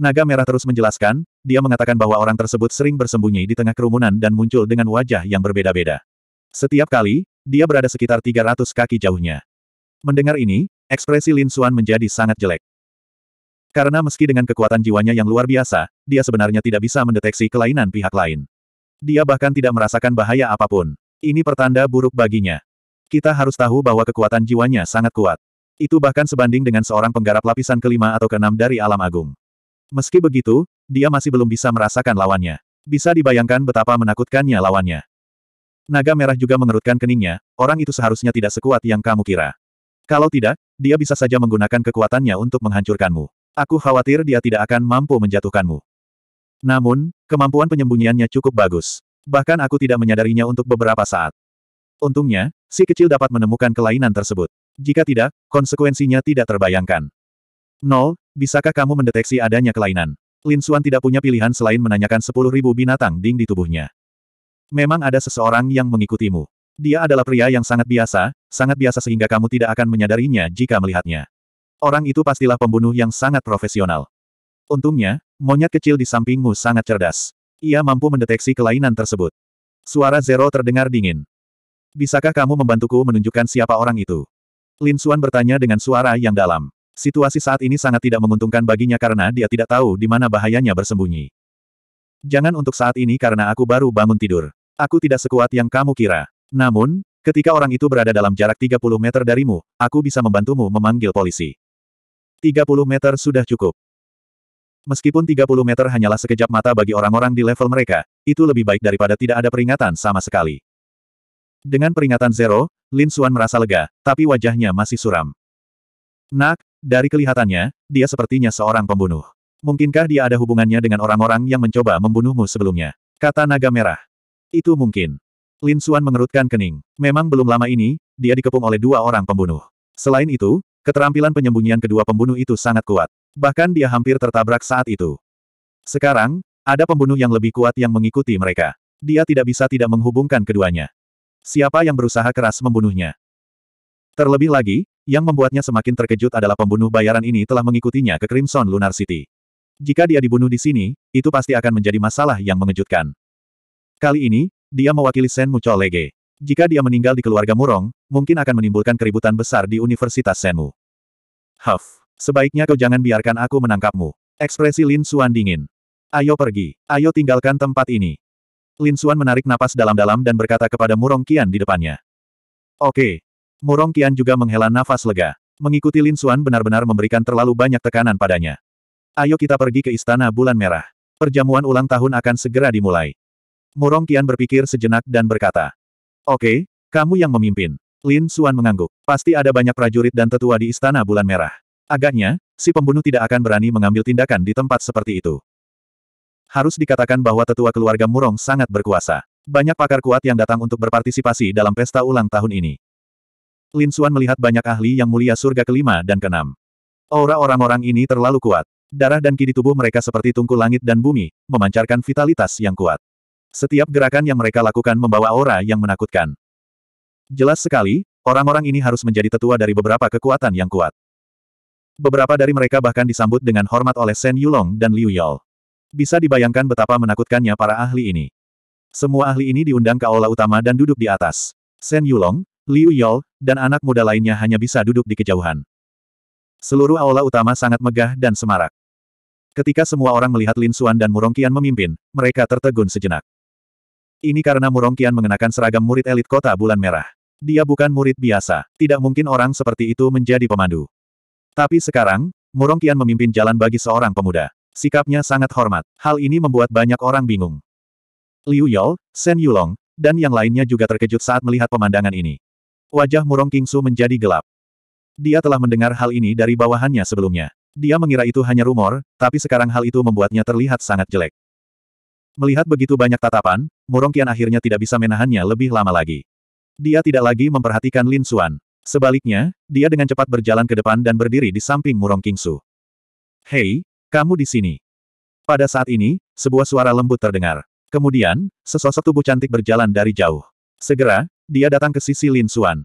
Naga merah terus menjelaskan, dia mengatakan bahwa orang tersebut sering bersembunyi di tengah kerumunan dan muncul dengan wajah yang berbeda-beda. Setiap kali, dia berada sekitar 300 kaki jauhnya. Mendengar ini, ekspresi Lin Xuan menjadi sangat jelek. Karena meski dengan kekuatan jiwanya yang luar biasa, dia sebenarnya tidak bisa mendeteksi kelainan pihak lain. Dia bahkan tidak merasakan bahaya apapun. Ini pertanda buruk baginya. Kita harus tahu bahwa kekuatan jiwanya sangat kuat. Itu bahkan sebanding dengan seorang penggarap lapisan kelima atau keenam dari alam agung. Meski begitu, dia masih belum bisa merasakan lawannya. Bisa dibayangkan betapa menakutkannya lawannya. Naga merah juga mengerutkan keningnya, orang itu seharusnya tidak sekuat yang kamu kira. Kalau tidak, dia bisa saja menggunakan kekuatannya untuk menghancurkanmu. Aku khawatir dia tidak akan mampu menjatuhkanmu. Namun, kemampuan penyembunyiannya cukup bagus. Bahkan aku tidak menyadarinya untuk beberapa saat. Untungnya, si kecil dapat menemukan kelainan tersebut. Jika tidak, konsekuensinya tidak terbayangkan. Nol, bisakah kamu mendeteksi adanya kelainan? Lin Suan tidak punya pilihan selain menanyakan sepuluh ribu binatang ding di tubuhnya. Memang ada seseorang yang mengikutimu. Dia adalah pria yang sangat biasa, sangat biasa sehingga kamu tidak akan menyadarinya jika melihatnya. Orang itu pastilah pembunuh yang sangat profesional. Untungnya, Monyet kecil di sampingmu sangat cerdas. Ia mampu mendeteksi kelainan tersebut. Suara Zero terdengar dingin. Bisakah kamu membantuku menunjukkan siapa orang itu? Lin Xuan bertanya dengan suara yang dalam. Situasi saat ini sangat tidak menguntungkan baginya karena dia tidak tahu di mana bahayanya bersembunyi. Jangan untuk saat ini karena aku baru bangun tidur. Aku tidak sekuat yang kamu kira. Namun, ketika orang itu berada dalam jarak 30 meter darimu, aku bisa membantumu memanggil polisi. 30 meter sudah cukup. Meskipun 30 meter hanyalah sekejap mata bagi orang-orang di level mereka, itu lebih baik daripada tidak ada peringatan sama sekali. Dengan peringatan zero, Lin Suan merasa lega, tapi wajahnya masih suram. Nak, dari kelihatannya, dia sepertinya seorang pembunuh. Mungkinkah dia ada hubungannya dengan orang-orang yang mencoba membunuhmu sebelumnya? Kata naga merah. Itu mungkin. Lin Suan mengerutkan kening. Memang belum lama ini, dia dikepung oleh dua orang pembunuh. Selain itu, keterampilan penyembunyian kedua pembunuh itu sangat kuat. Bahkan dia hampir tertabrak saat itu. Sekarang, ada pembunuh yang lebih kuat yang mengikuti mereka. Dia tidak bisa tidak menghubungkan keduanya. Siapa yang berusaha keras membunuhnya? Terlebih lagi, yang membuatnya semakin terkejut adalah pembunuh bayaran ini telah mengikutinya ke Crimson Lunar City. Jika dia dibunuh di sini, itu pasti akan menjadi masalah yang mengejutkan. Kali ini, dia mewakili Sen Mucho Lege. Jika dia meninggal di keluarga Murong, mungkin akan menimbulkan keributan besar di Universitas Senmu. Huff. Sebaiknya kau jangan biarkan aku menangkapmu. Ekspresi Lin Xuan dingin. Ayo pergi. Ayo tinggalkan tempat ini. Lin Xuan menarik napas dalam-dalam dan berkata kepada Murong Qian di depannya. Oke. Murong Qian juga menghela nafas lega. Mengikuti Lin Xuan benar-benar memberikan terlalu banyak tekanan padanya. Ayo kita pergi ke Istana Bulan Merah. Perjamuan ulang tahun akan segera dimulai. Murong Qian berpikir sejenak dan berkata. Oke, kamu yang memimpin. Lin Xuan mengangguk. Pasti ada banyak prajurit dan tetua di Istana Bulan Merah. Agaknya, si pembunuh tidak akan berani mengambil tindakan di tempat seperti itu. Harus dikatakan bahwa tetua keluarga Murong sangat berkuasa. Banyak pakar kuat yang datang untuk berpartisipasi dalam pesta ulang tahun ini. Lin Xuan melihat banyak ahli yang mulia surga kelima dan keenam. Aura orang-orang ini terlalu kuat. Darah dan ki tubuh mereka seperti tungku langit dan bumi, memancarkan vitalitas yang kuat. Setiap gerakan yang mereka lakukan membawa aura yang menakutkan. Jelas sekali, orang-orang ini harus menjadi tetua dari beberapa kekuatan yang kuat. Beberapa dari mereka bahkan disambut dengan hormat oleh Shen Yulong dan Liu Yao. Bisa dibayangkan betapa menakutkannya para ahli ini. Semua ahli ini diundang ke aula utama dan duduk di atas. Shen Yulong, Liu Yao, dan anak muda lainnya hanya bisa duduk di kejauhan. Seluruh aula utama sangat megah dan semarak. Ketika semua orang melihat Lin Xuan dan Murong Qian memimpin, mereka tertegun sejenak. Ini karena Murong Qian mengenakan seragam murid elit kota bulan merah. Dia bukan murid biasa, tidak mungkin orang seperti itu menjadi pemandu. Tapi sekarang, Murong Qian memimpin jalan bagi seorang pemuda. Sikapnya sangat hormat. Hal ini membuat banyak orang bingung. Liu Yol, Shen Yulong, dan yang lainnya juga terkejut saat melihat pemandangan ini. Wajah Murong Kingsu menjadi gelap. Dia telah mendengar hal ini dari bawahannya sebelumnya. Dia mengira itu hanya rumor, tapi sekarang hal itu membuatnya terlihat sangat jelek. Melihat begitu banyak tatapan, Murong Qian akhirnya tidak bisa menahannya lebih lama lagi. Dia tidak lagi memperhatikan Lin Xuan. Sebaliknya, dia dengan cepat berjalan ke depan dan berdiri di samping Murong Kingsu. Hei, kamu di sini. Pada saat ini, sebuah suara lembut terdengar. Kemudian, sesosok tubuh cantik berjalan dari jauh. Segera, dia datang ke sisi Lin Suan.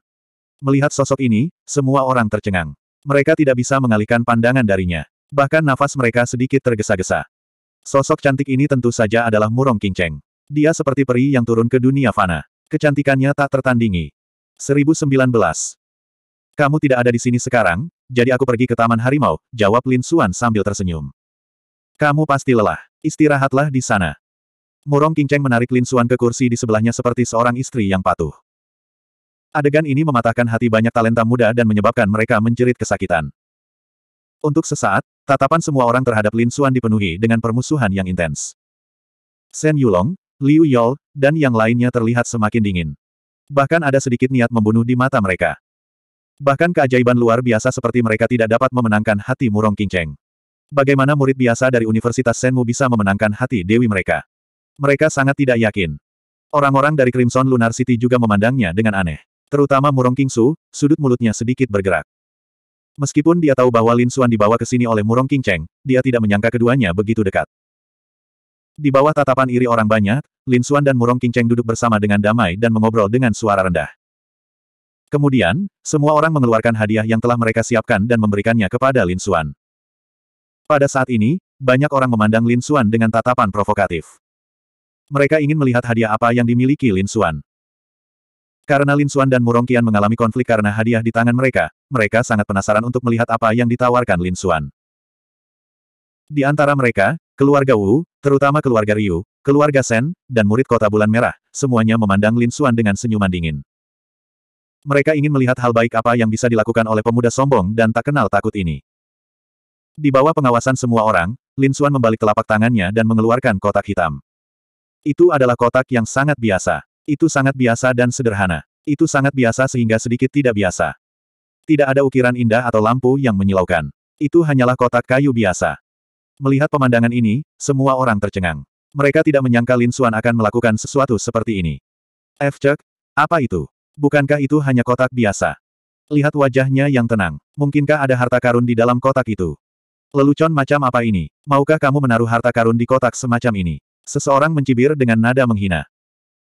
Melihat sosok ini, semua orang tercengang. Mereka tidak bisa mengalihkan pandangan darinya. Bahkan nafas mereka sedikit tergesa-gesa. Sosok cantik ini tentu saja adalah Murong Kingcheng. Dia seperti peri yang turun ke dunia fana. Kecantikannya tak tertandingi. 1019. Kamu tidak ada di sini sekarang, jadi aku pergi ke Taman Harimau, jawab Lin Suan sambil tersenyum. Kamu pasti lelah. Istirahatlah di sana. Murong Qingcheng menarik Lin Suan ke kursi di sebelahnya seperti seorang istri yang patuh. Adegan ini mematahkan hati banyak talenta muda dan menyebabkan mereka menjerit kesakitan. Untuk sesaat, tatapan semua orang terhadap Lin Suan dipenuhi dengan permusuhan yang intens. Shen Yulong, Liu Yol, dan yang lainnya terlihat semakin dingin. Bahkan ada sedikit niat membunuh di mata mereka. Bahkan keajaiban luar biasa seperti mereka tidak dapat memenangkan hati Murong Qingcheng. Bagaimana murid biasa dari Universitas Senmu bisa memenangkan hati dewi mereka? Mereka sangat tidak yakin. Orang-orang dari Crimson Lunar City juga memandangnya dengan aneh. Terutama Murong Kingsu, sudut mulutnya sedikit bergerak. Meskipun dia tahu bahwa Lin Xuan dibawa ke sini oleh Murong Qingcheng, dia tidak menyangka keduanya begitu dekat. Di bawah tatapan iri orang banyak, Lin Xuan dan Murong Qingcheng duduk bersama dengan damai dan mengobrol dengan suara rendah. Kemudian, semua orang mengeluarkan hadiah yang telah mereka siapkan dan memberikannya kepada Lin Xuan. Pada saat ini, banyak orang memandang Lin Xuan dengan tatapan provokatif. Mereka ingin melihat hadiah apa yang dimiliki Lin Xuan. Karena Lin Xuan dan Murong Qian mengalami konflik karena hadiah di tangan mereka, mereka sangat penasaran untuk melihat apa yang ditawarkan Lin Xuan. Di antara mereka, keluarga Wu, terutama keluarga Ryu, keluarga Sen, dan murid kota Bulan Merah, semuanya memandang Lin Xuan dengan senyuman dingin. Mereka ingin melihat hal baik apa yang bisa dilakukan oleh pemuda sombong dan tak kenal takut ini. Di bawah pengawasan semua orang, Lin Xuan membalik telapak tangannya dan mengeluarkan kotak hitam. Itu adalah kotak yang sangat biasa. Itu sangat biasa dan sederhana. Itu sangat biasa sehingga sedikit tidak biasa. Tidak ada ukiran indah atau lampu yang menyilaukan. Itu hanyalah kotak kayu biasa. Melihat pemandangan ini, semua orang tercengang. Mereka tidak menyangka Lin Xuan akan melakukan sesuatu seperti ini. F. Cek, apa itu? Bukankah itu hanya kotak biasa? Lihat wajahnya yang tenang. Mungkinkah ada harta karun di dalam kotak itu? Lelucon macam apa ini? Maukah kamu menaruh harta karun di kotak semacam ini? Seseorang mencibir dengan nada menghina.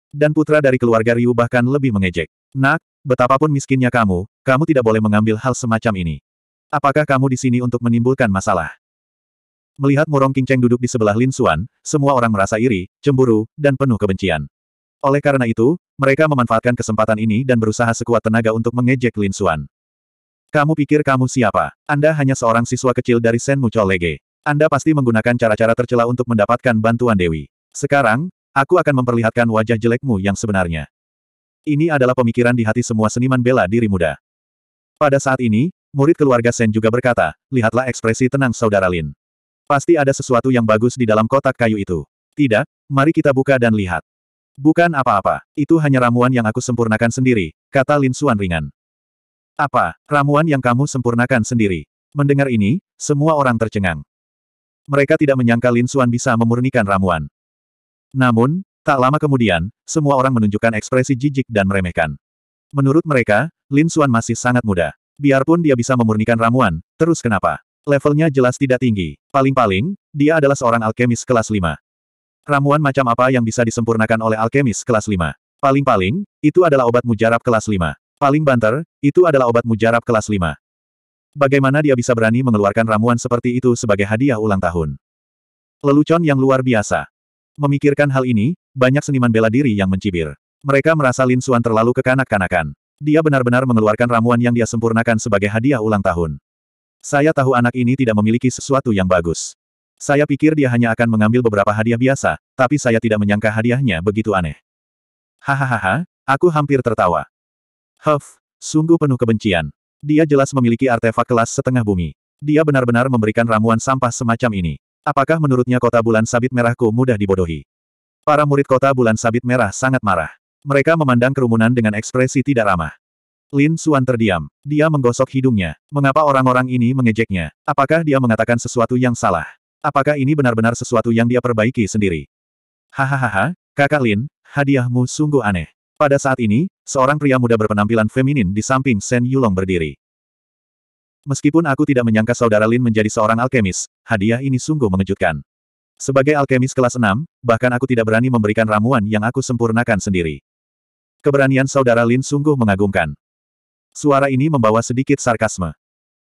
Dan putra dari keluarga Ryu bahkan lebih mengejek. Nak, betapapun miskinnya kamu, kamu tidak boleh mengambil hal semacam ini. Apakah kamu di sini untuk menimbulkan masalah? Melihat Murong Kinceng duduk di sebelah Lin Xuan, semua orang merasa iri, cemburu, dan penuh kebencian. Oleh karena itu, mereka memanfaatkan kesempatan ini dan berusaha sekuat tenaga untuk mengejek Lin Xuan. Kamu pikir kamu siapa? Anda hanya seorang siswa kecil dari Senmu Lege. Anda pasti menggunakan cara-cara tercela untuk mendapatkan bantuan Dewi. Sekarang, aku akan memperlihatkan wajah jelekmu yang sebenarnya. Ini adalah pemikiran di hati semua seniman bela diri muda. Pada saat ini, murid keluarga Sen juga berkata, lihatlah ekspresi tenang saudara Lin. Pasti ada sesuatu yang bagus di dalam kotak kayu itu. Tidak, mari kita buka dan lihat. Bukan apa-apa, itu hanya ramuan yang aku sempurnakan sendiri, kata Lin Suan ringan. Apa, ramuan yang kamu sempurnakan sendiri? Mendengar ini, semua orang tercengang. Mereka tidak menyangka Lin Suan bisa memurnikan ramuan. Namun, tak lama kemudian, semua orang menunjukkan ekspresi jijik dan meremehkan. Menurut mereka, Lin Suan masih sangat muda. Biarpun dia bisa memurnikan ramuan, terus kenapa? Levelnya jelas tidak tinggi. Paling-paling, dia adalah seorang alkemis kelas 5. Ramuan macam apa yang bisa disempurnakan oleh alkemis kelas 5? Paling-paling, itu adalah obat mujarab kelas 5. Paling banter, itu adalah obat mujarab kelas 5. Bagaimana dia bisa berani mengeluarkan ramuan seperti itu sebagai hadiah ulang tahun? Lelucon yang luar biasa. Memikirkan hal ini, banyak seniman bela diri yang mencibir. Mereka merasa Lin Xuan terlalu kekanak-kanakan. Dia benar-benar mengeluarkan ramuan yang dia sempurnakan sebagai hadiah ulang tahun. Saya tahu anak ini tidak memiliki sesuatu yang bagus. Saya pikir dia hanya akan mengambil beberapa hadiah biasa, tapi saya tidak menyangka hadiahnya begitu aneh. Hahaha, aku hampir tertawa. Huff, sungguh penuh kebencian. Dia jelas memiliki artefak kelas setengah bumi. Dia benar-benar memberikan ramuan sampah semacam ini. Apakah menurutnya kota bulan sabit merahku mudah dibodohi? Para murid kota bulan sabit merah sangat marah. Mereka memandang kerumunan dengan ekspresi tidak ramah. Lin Suan terdiam. Dia menggosok hidungnya. Mengapa orang-orang ini mengejeknya? Apakah dia mengatakan sesuatu yang salah? Apakah ini benar-benar sesuatu yang dia perbaiki sendiri? Hahaha, kakak Lin, hadiahmu sungguh aneh. Pada saat ini, seorang pria muda berpenampilan feminin di samping Shen Yulong berdiri. Meskipun aku tidak menyangka saudara Lin menjadi seorang alkemis, hadiah ini sungguh mengejutkan. Sebagai alkemis kelas 6, bahkan aku tidak berani memberikan ramuan yang aku sempurnakan sendiri. Keberanian saudara Lin sungguh mengagumkan. Suara ini membawa sedikit sarkasme.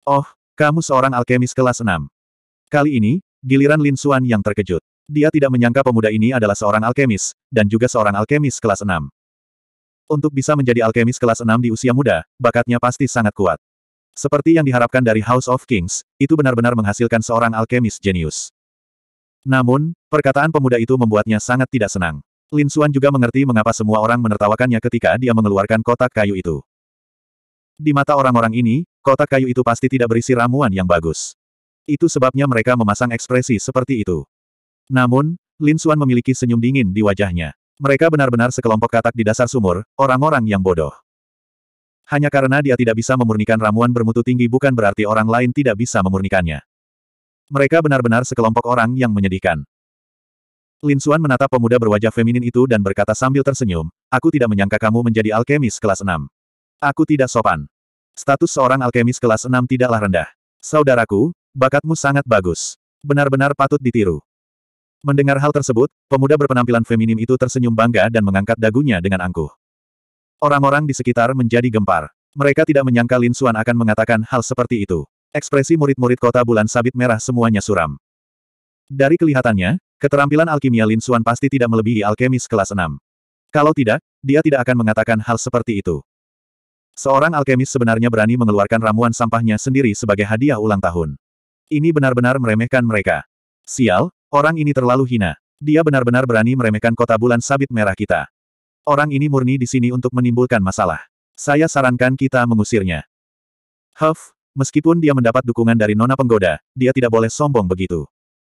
Oh, kamu seorang alkemis kelas 6. Kali ini, Giliran Lin Xuan yang terkejut. Dia tidak menyangka pemuda ini adalah seorang alkemis, dan juga seorang alkemis kelas 6. Untuk bisa menjadi alkemis kelas 6 di usia muda, bakatnya pasti sangat kuat. Seperti yang diharapkan dari House of Kings, itu benar-benar menghasilkan seorang alkemis jenius. Namun, perkataan pemuda itu membuatnya sangat tidak senang. Lin Xuan juga mengerti mengapa semua orang menertawakannya ketika dia mengeluarkan kotak kayu itu. Di mata orang-orang ini, kotak kayu itu pasti tidak berisi ramuan yang bagus. Itu sebabnya mereka memasang ekspresi seperti itu. Namun, Lin Suan memiliki senyum dingin di wajahnya. Mereka benar-benar sekelompok katak di dasar sumur, orang-orang yang bodoh. Hanya karena dia tidak bisa memurnikan ramuan bermutu tinggi bukan berarti orang lain tidak bisa memurnikannya. Mereka benar-benar sekelompok orang yang menyedihkan. Lin Suan menatap pemuda berwajah feminin itu dan berkata sambil tersenyum, Aku tidak menyangka kamu menjadi alkemis kelas 6. Aku tidak sopan. Status seorang alkemis kelas 6 tidaklah rendah. Saudaraku, Bakatmu sangat bagus. Benar-benar patut ditiru. Mendengar hal tersebut, pemuda berpenampilan feminim itu tersenyum bangga dan mengangkat dagunya dengan angkuh. Orang-orang di sekitar menjadi gempar. Mereka tidak menyangka Lin Xuan akan mengatakan hal seperti itu. Ekspresi murid-murid kota bulan sabit merah semuanya suram. Dari kelihatannya, keterampilan alkimia Lin Xuan pasti tidak melebihi alkemis kelas 6. Kalau tidak, dia tidak akan mengatakan hal seperti itu. Seorang alkemis sebenarnya berani mengeluarkan ramuan sampahnya sendiri sebagai hadiah ulang tahun. Ini benar-benar meremehkan mereka. Sial, orang ini terlalu hina. Dia benar-benar berani meremehkan kota bulan sabit merah kita. Orang ini murni di sini untuk menimbulkan masalah. Saya sarankan kita mengusirnya. Huff, meskipun dia mendapat dukungan dari nona penggoda, dia tidak boleh sombong begitu.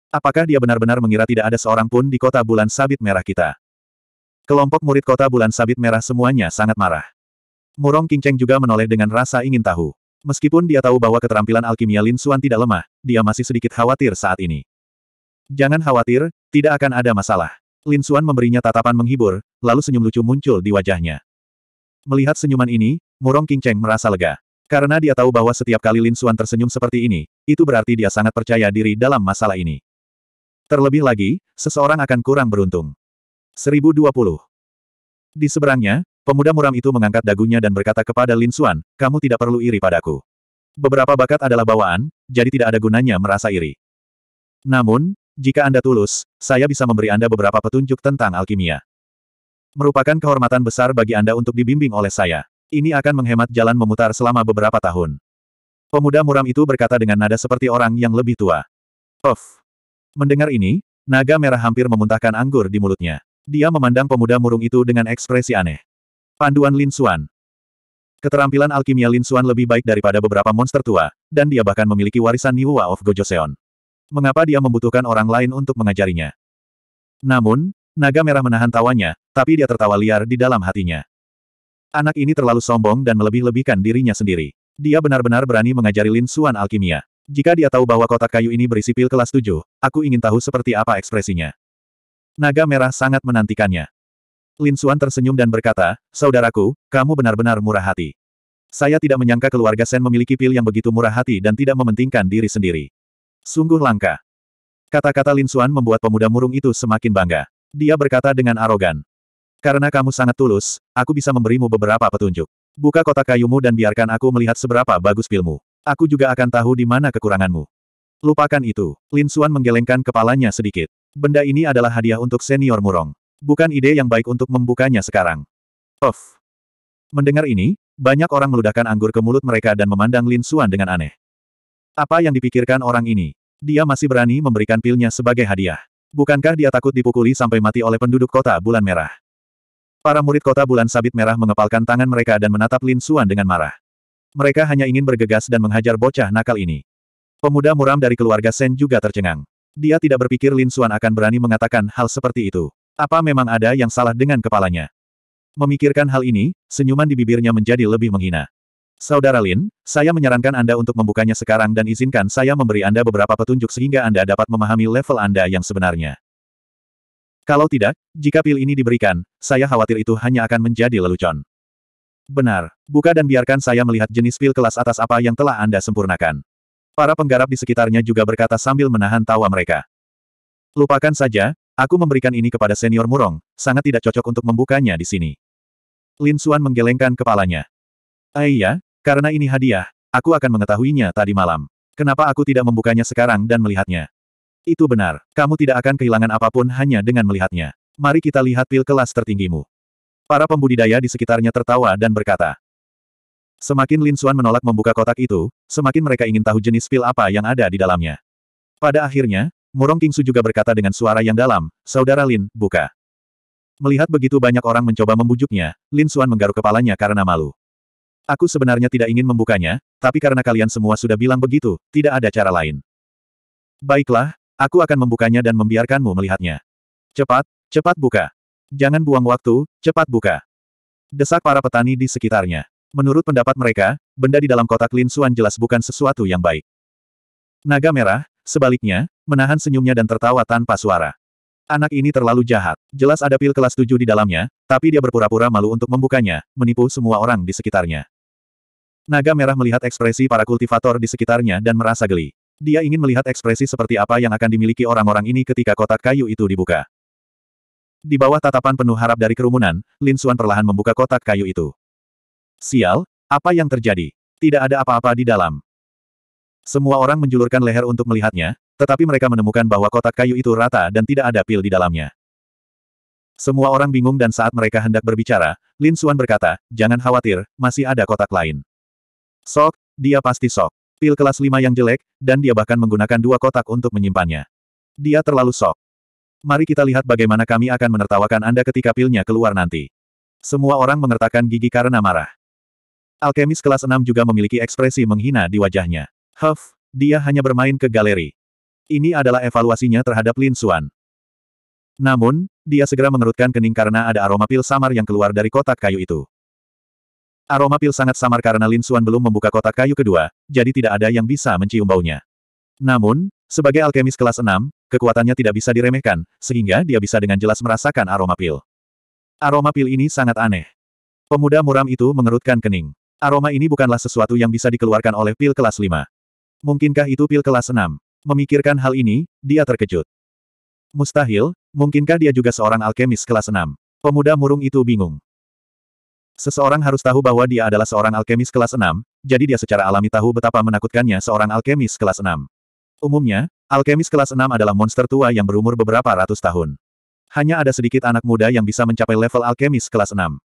Apakah dia benar-benar mengira tidak ada seorang pun di kota bulan sabit merah kita? Kelompok murid kota bulan sabit merah semuanya sangat marah. Murong Kingcheng juga menoleh dengan rasa ingin tahu. Meskipun dia tahu bahwa keterampilan alkimia Lin Xuan tidak lemah, dia masih sedikit khawatir saat ini. Jangan khawatir, tidak akan ada masalah. Lin Xuan memberinya tatapan menghibur, lalu senyum lucu muncul di wajahnya. Melihat senyuman ini, Murong King Cheng merasa lega. Karena dia tahu bahwa setiap kali Lin Xuan tersenyum seperti ini, itu berarti dia sangat percaya diri dalam masalah ini. Terlebih lagi, seseorang akan kurang beruntung. 1020 Di seberangnya, Pemuda muram itu mengangkat dagunya dan berkata kepada Lin Xuan, kamu tidak perlu iri padaku. Beberapa bakat adalah bawaan, jadi tidak ada gunanya merasa iri. Namun, jika Anda tulus, saya bisa memberi Anda beberapa petunjuk tentang alkimia. Merupakan kehormatan besar bagi Anda untuk dibimbing oleh saya. Ini akan menghemat jalan memutar selama beberapa tahun. Pemuda muram itu berkata dengan nada seperti orang yang lebih tua. Of. Mendengar ini, naga merah hampir memuntahkan anggur di mulutnya. Dia memandang pemuda murung itu dengan ekspresi aneh. Panduan Lin Xuan Keterampilan alkimia Lin Xuan lebih baik daripada beberapa monster tua, dan dia bahkan memiliki warisan Niwa of Gojoseon. Mengapa dia membutuhkan orang lain untuk mengajarinya? Namun, naga merah menahan tawanya, tapi dia tertawa liar di dalam hatinya. Anak ini terlalu sombong dan melebih-lebihkan dirinya sendiri. Dia benar-benar berani mengajari Lin Xuan alkimia. Jika dia tahu bahwa kotak kayu ini berisi pil kelas 7, aku ingin tahu seperti apa ekspresinya. Naga merah sangat menantikannya. Lin Suan tersenyum dan berkata, Saudaraku, kamu benar-benar murah hati. Saya tidak menyangka keluarga Sen memiliki pil yang begitu murah hati dan tidak mementingkan diri sendiri. Sungguh langka. Kata-kata Lin Suan membuat pemuda murung itu semakin bangga. Dia berkata dengan arogan. Karena kamu sangat tulus, aku bisa memberimu beberapa petunjuk. Buka kotak kayumu dan biarkan aku melihat seberapa bagus pilmu. Aku juga akan tahu di mana kekuranganmu. Lupakan itu. Lin Suan menggelengkan kepalanya sedikit. Benda ini adalah hadiah untuk senior murong bukan ide yang baik untuk membukanya sekarang. Of. Mendengar ini, banyak orang meludahkan anggur ke mulut mereka dan memandang Lin Xuan dengan aneh. Apa yang dipikirkan orang ini? Dia masih berani memberikan pilnya sebagai hadiah. Bukankah dia takut dipukuli sampai mati oleh penduduk kota bulan merah? Para murid kota bulan sabit merah mengepalkan tangan mereka dan menatap Lin Xuan dengan marah. Mereka hanya ingin bergegas dan menghajar bocah nakal ini. Pemuda muram dari keluarga Sen juga tercengang. Dia tidak berpikir Lin Xuan akan berani mengatakan hal seperti itu. Apa memang ada yang salah dengan kepalanya? Memikirkan hal ini, senyuman di bibirnya menjadi lebih menghina. Saudara Lin, saya menyarankan Anda untuk membukanya sekarang dan izinkan saya memberi Anda beberapa petunjuk sehingga Anda dapat memahami level Anda yang sebenarnya. Kalau tidak, jika pil ini diberikan, saya khawatir itu hanya akan menjadi lelucon. Benar, buka dan biarkan saya melihat jenis pil kelas atas apa yang telah Anda sempurnakan. Para penggarap di sekitarnya juga berkata sambil menahan tawa mereka. Lupakan saja, Aku memberikan ini kepada senior Murong, sangat tidak cocok untuk membukanya di sini. Lin Xuan menggelengkan kepalanya. Aiyah, ah, karena ini hadiah, aku akan mengetahuinya tadi malam. Kenapa aku tidak membukanya sekarang dan melihatnya? Itu benar, kamu tidak akan kehilangan apapun hanya dengan melihatnya. Mari kita lihat pil kelas tertinggimu. Para pembudidaya di sekitarnya tertawa dan berkata. Semakin Lin Xuan menolak membuka kotak itu, semakin mereka ingin tahu jenis pil apa yang ada di dalamnya. Pada akhirnya, Murong Kingsu juga berkata dengan suara yang dalam, Saudara Lin, buka. Melihat begitu banyak orang mencoba membujuknya, Lin Suan menggaruk kepalanya karena malu. Aku sebenarnya tidak ingin membukanya, tapi karena kalian semua sudah bilang begitu, tidak ada cara lain. Baiklah, aku akan membukanya dan membiarkanmu melihatnya. Cepat, cepat buka. Jangan buang waktu, cepat buka. Desak para petani di sekitarnya. Menurut pendapat mereka, benda di dalam kotak Lin Suan jelas bukan sesuatu yang baik. Naga merah, sebaliknya, menahan senyumnya dan tertawa tanpa suara. Anak ini terlalu jahat. Jelas ada pil kelas 7 di dalamnya, tapi dia berpura-pura malu untuk membukanya, menipu semua orang di sekitarnya. Naga merah melihat ekspresi para kultivator di sekitarnya dan merasa geli. Dia ingin melihat ekspresi seperti apa yang akan dimiliki orang-orang ini ketika kotak kayu itu dibuka. Di bawah tatapan penuh harap dari kerumunan, Lin Suan perlahan membuka kotak kayu itu. Sial, apa yang terjadi? Tidak ada apa-apa di dalam. Semua orang menjulurkan leher untuk melihatnya, tetapi mereka menemukan bahwa kotak kayu itu rata dan tidak ada pil di dalamnya. Semua orang bingung dan saat mereka hendak berbicara, Lin Suan berkata, jangan khawatir, masih ada kotak lain. Sok, dia pasti sok. Pil kelas 5 yang jelek, dan dia bahkan menggunakan dua kotak untuk menyimpannya. Dia terlalu sok. Mari kita lihat bagaimana kami akan menertawakan Anda ketika pilnya keluar nanti. Semua orang mengertakkan gigi karena marah. Alkemis kelas 6 juga memiliki ekspresi menghina di wajahnya. Huff, dia hanya bermain ke galeri. Ini adalah evaluasinya terhadap Lin Xuan. Namun, dia segera mengerutkan kening karena ada aroma pil samar yang keluar dari kotak kayu itu. Aroma pil sangat samar karena Lin Xuan belum membuka kotak kayu kedua, jadi tidak ada yang bisa mencium baunya. Namun, sebagai alkemis kelas 6, kekuatannya tidak bisa diremehkan, sehingga dia bisa dengan jelas merasakan aroma pil. Aroma pil ini sangat aneh. Pemuda muram itu mengerutkan kening. Aroma ini bukanlah sesuatu yang bisa dikeluarkan oleh pil kelas 5. Mungkinkah itu pil kelas 6? Memikirkan hal ini, dia terkejut. Mustahil, mungkinkah dia juga seorang alkemis kelas 6? Pemuda murung itu bingung. Seseorang harus tahu bahwa dia adalah seorang alkemis kelas 6, jadi dia secara alami tahu betapa menakutkannya seorang alkemis kelas 6. Umumnya, alkemis kelas 6 adalah monster tua yang berumur beberapa ratus tahun. Hanya ada sedikit anak muda yang bisa mencapai level alkemis kelas 6.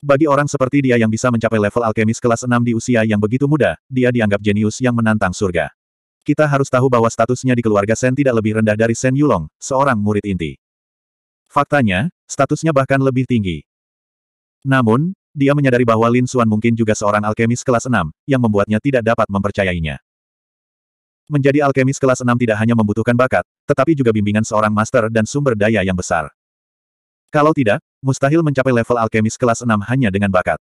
Bagi orang seperti dia yang bisa mencapai level alkemis kelas 6 di usia yang begitu muda, dia dianggap jenius yang menantang surga. Kita harus tahu bahwa statusnya di keluarga Sen tidak lebih rendah dari Sen Yulong, seorang murid inti. Faktanya, statusnya bahkan lebih tinggi. Namun, dia menyadari bahwa Lin Xuan mungkin juga seorang alkemis kelas 6, yang membuatnya tidak dapat mempercayainya. Menjadi alkemis kelas 6 tidak hanya membutuhkan bakat, tetapi juga bimbingan seorang master dan sumber daya yang besar. Kalau tidak, mustahil mencapai level alkemis kelas 6 hanya dengan bakat.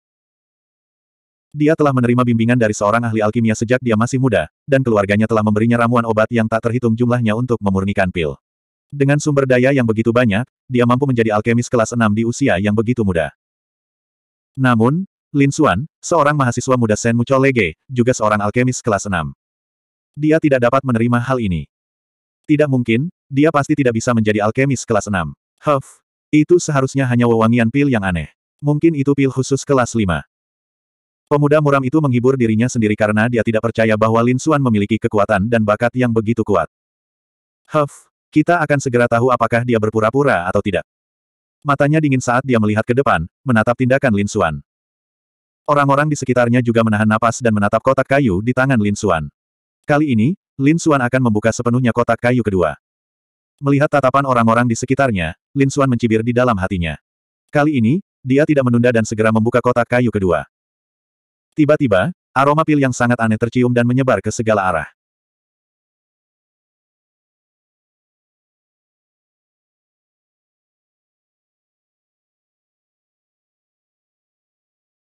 Dia telah menerima bimbingan dari seorang ahli alkimia sejak dia masih muda, dan keluarganya telah memberinya ramuan obat yang tak terhitung jumlahnya untuk memurnikan pil. Dengan sumber daya yang begitu banyak, dia mampu menjadi alkemis kelas 6 di usia yang begitu muda. Namun, Lin Xuan, seorang mahasiswa muda Sen Mucho Lege, juga seorang alkemis kelas 6. Dia tidak dapat menerima hal ini. Tidak mungkin, dia pasti tidak bisa menjadi alkemis kelas 6. Huff, itu seharusnya hanya wewangian pil yang aneh. Mungkin itu pil khusus kelas 5. Pemuda muram itu menghibur dirinya sendiri karena dia tidak percaya bahwa Lin Xuan memiliki kekuatan dan bakat yang begitu kuat. Huff, kita akan segera tahu apakah dia berpura-pura atau tidak. Matanya dingin saat dia melihat ke depan, menatap tindakan Lin Xuan. Orang-orang di sekitarnya juga menahan napas dan menatap kotak kayu di tangan Lin Xuan. Kali ini, Lin Xuan akan membuka sepenuhnya kotak kayu kedua. Melihat tatapan orang-orang di sekitarnya, Lin Xuan mencibir di dalam hatinya. Kali ini, dia tidak menunda dan segera membuka kotak kayu kedua. Tiba-tiba, aroma pil yang sangat aneh tercium dan menyebar ke segala arah.